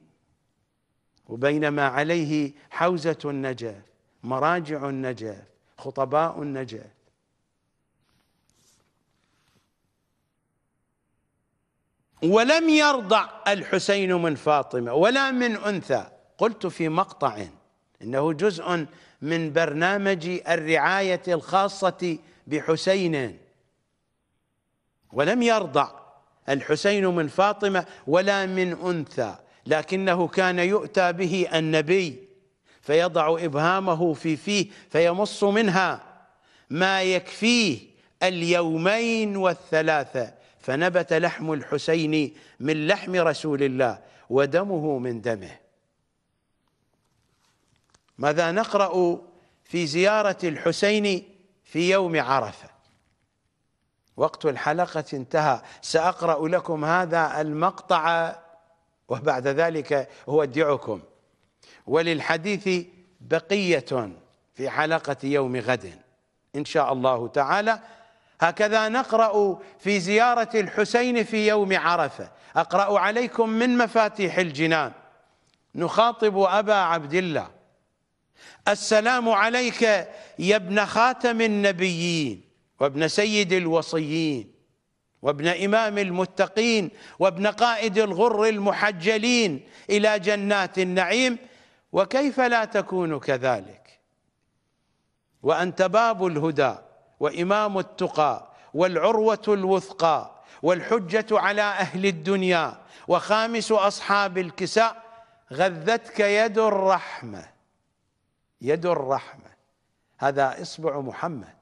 وبين ما عليه حوزة النجف مراجع النجف خطباء النجف ولم يرضع الحسين من فاطمة ولا من أنثى قلت في مقطع إنه جزء من برنامج الرعاية الخاصة بحسين ولم يرضع الحسين من فاطمة ولا من أنثى لكنه كان يؤتى به النبي فيضع إبهامه في فيه فيمص منها ما يكفيه اليومين والثلاثة فنبت لحم الحسين من لحم رسول الله ودمه من دمه ماذا نقرأ في زيارة الحسين في يوم عرفة وقت الحلقة انتهى سأقرأ لكم هذا المقطع وبعد ذلك أودعكم وللحديث بقية في حلقة يوم غد إن شاء الله تعالى هكذا نقرأ في زيارة الحسين في يوم عرفة أقرأ عليكم من مفاتيح الجنان نخاطب أبا عبد الله السلام عليك يا ابن خاتم النبيين وابن سيد الوصيين وابن إمام المتقين وابن قائد الغر المحجلين إلى جنات النعيم وكيف لا تكون كذلك وأنت باب الهدى وإمام التقى والعروة الوثقى والحجة على أهل الدنيا وخامس أصحاب الكساء غذتك يد الرحمة يد الرحمة هذا إصبع محمد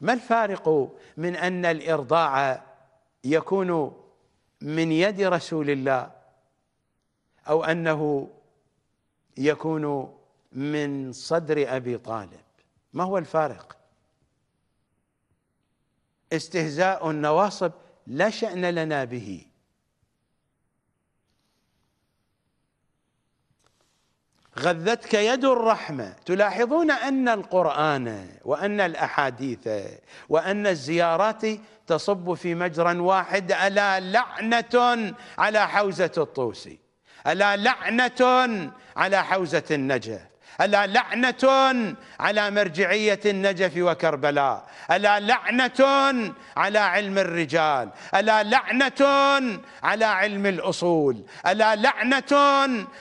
ما الفارق من أن الإرضاع يكون من يد رسول الله أو أنه يكون من صدر أبي طالب ما هو الفارق استهزاء النواصب لا شأن لنا به غذتك يد الرحمة تلاحظون أن القرآن وأن الأحاديث وأن الزيارات تصب في مجرى واحد ألا لعنة على حوزة الطوسي ألا لعنة على حوزة النجف ألا لعنة على مرجعية النجف وكربلاء ألا لعنة على علم الرجال ألا لعنة على علم الأصول ألا لعنة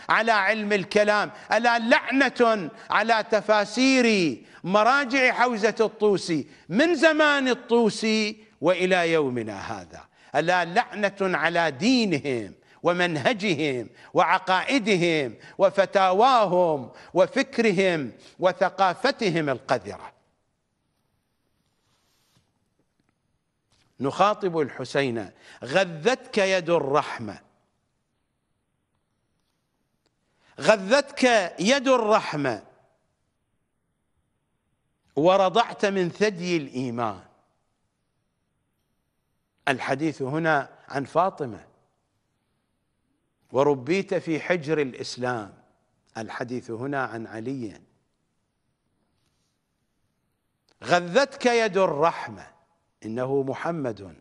على علم الكلام ألا لعنة على تفاسير مراجع حوزة الطوسي من زمان الطوسي وإلى يومنا هذا ألا لعنة على دينهم ومنهجهم وعقائدهم وفتاواهم وفكرهم وثقافتهم القذره نخاطب الحسين غذتك يد الرحمه غذتك يد الرحمه ورضعت من ثدي الايمان الحديث هنا عن فاطمه وربيت في حجر الإسلام الحديث هنا عن علي غذتك يد الرحمة إنه محمد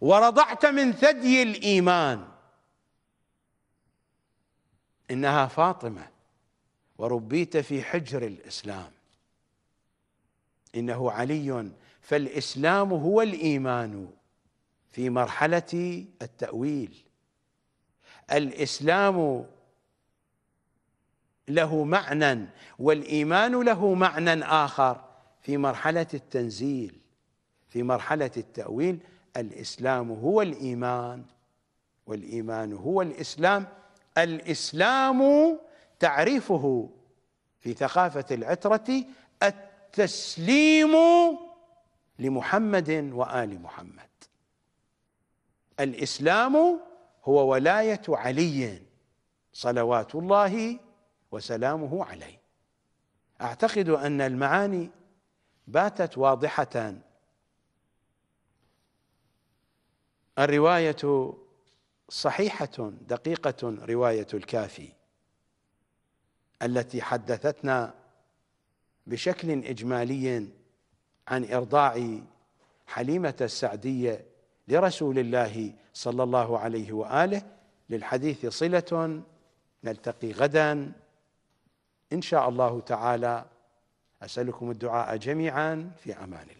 ورضعت من ثدي الإيمان إنها فاطمة وربيت في حجر الإسلام إنه علي فالإسلام هو الإيمان في مرحلة التأويل الإسلام له معنى والإيمان له معنى آخر في مرحلة التنزيل في مرحلة التأويل الإسلام هو الإيمان والإيمان هو الإسلام الإسلام تعريفه في ثقافة العترة التسليم لمحمد وآل محمد الاسلام هو ولايه علي صلوات الله وسلامه عليه اعتقد ان المعاني باتت واضحه الروايه صحيحه دقيقه روايه الكافي التي حدثتنا بشكل اجمالي عن ارضاع حليمه السعديه لرسول الله صلى الله عليه واله للحديث صله نلتقي غدا ان شاء الله تعالى اسالكم الدعاء جميعا في امان الله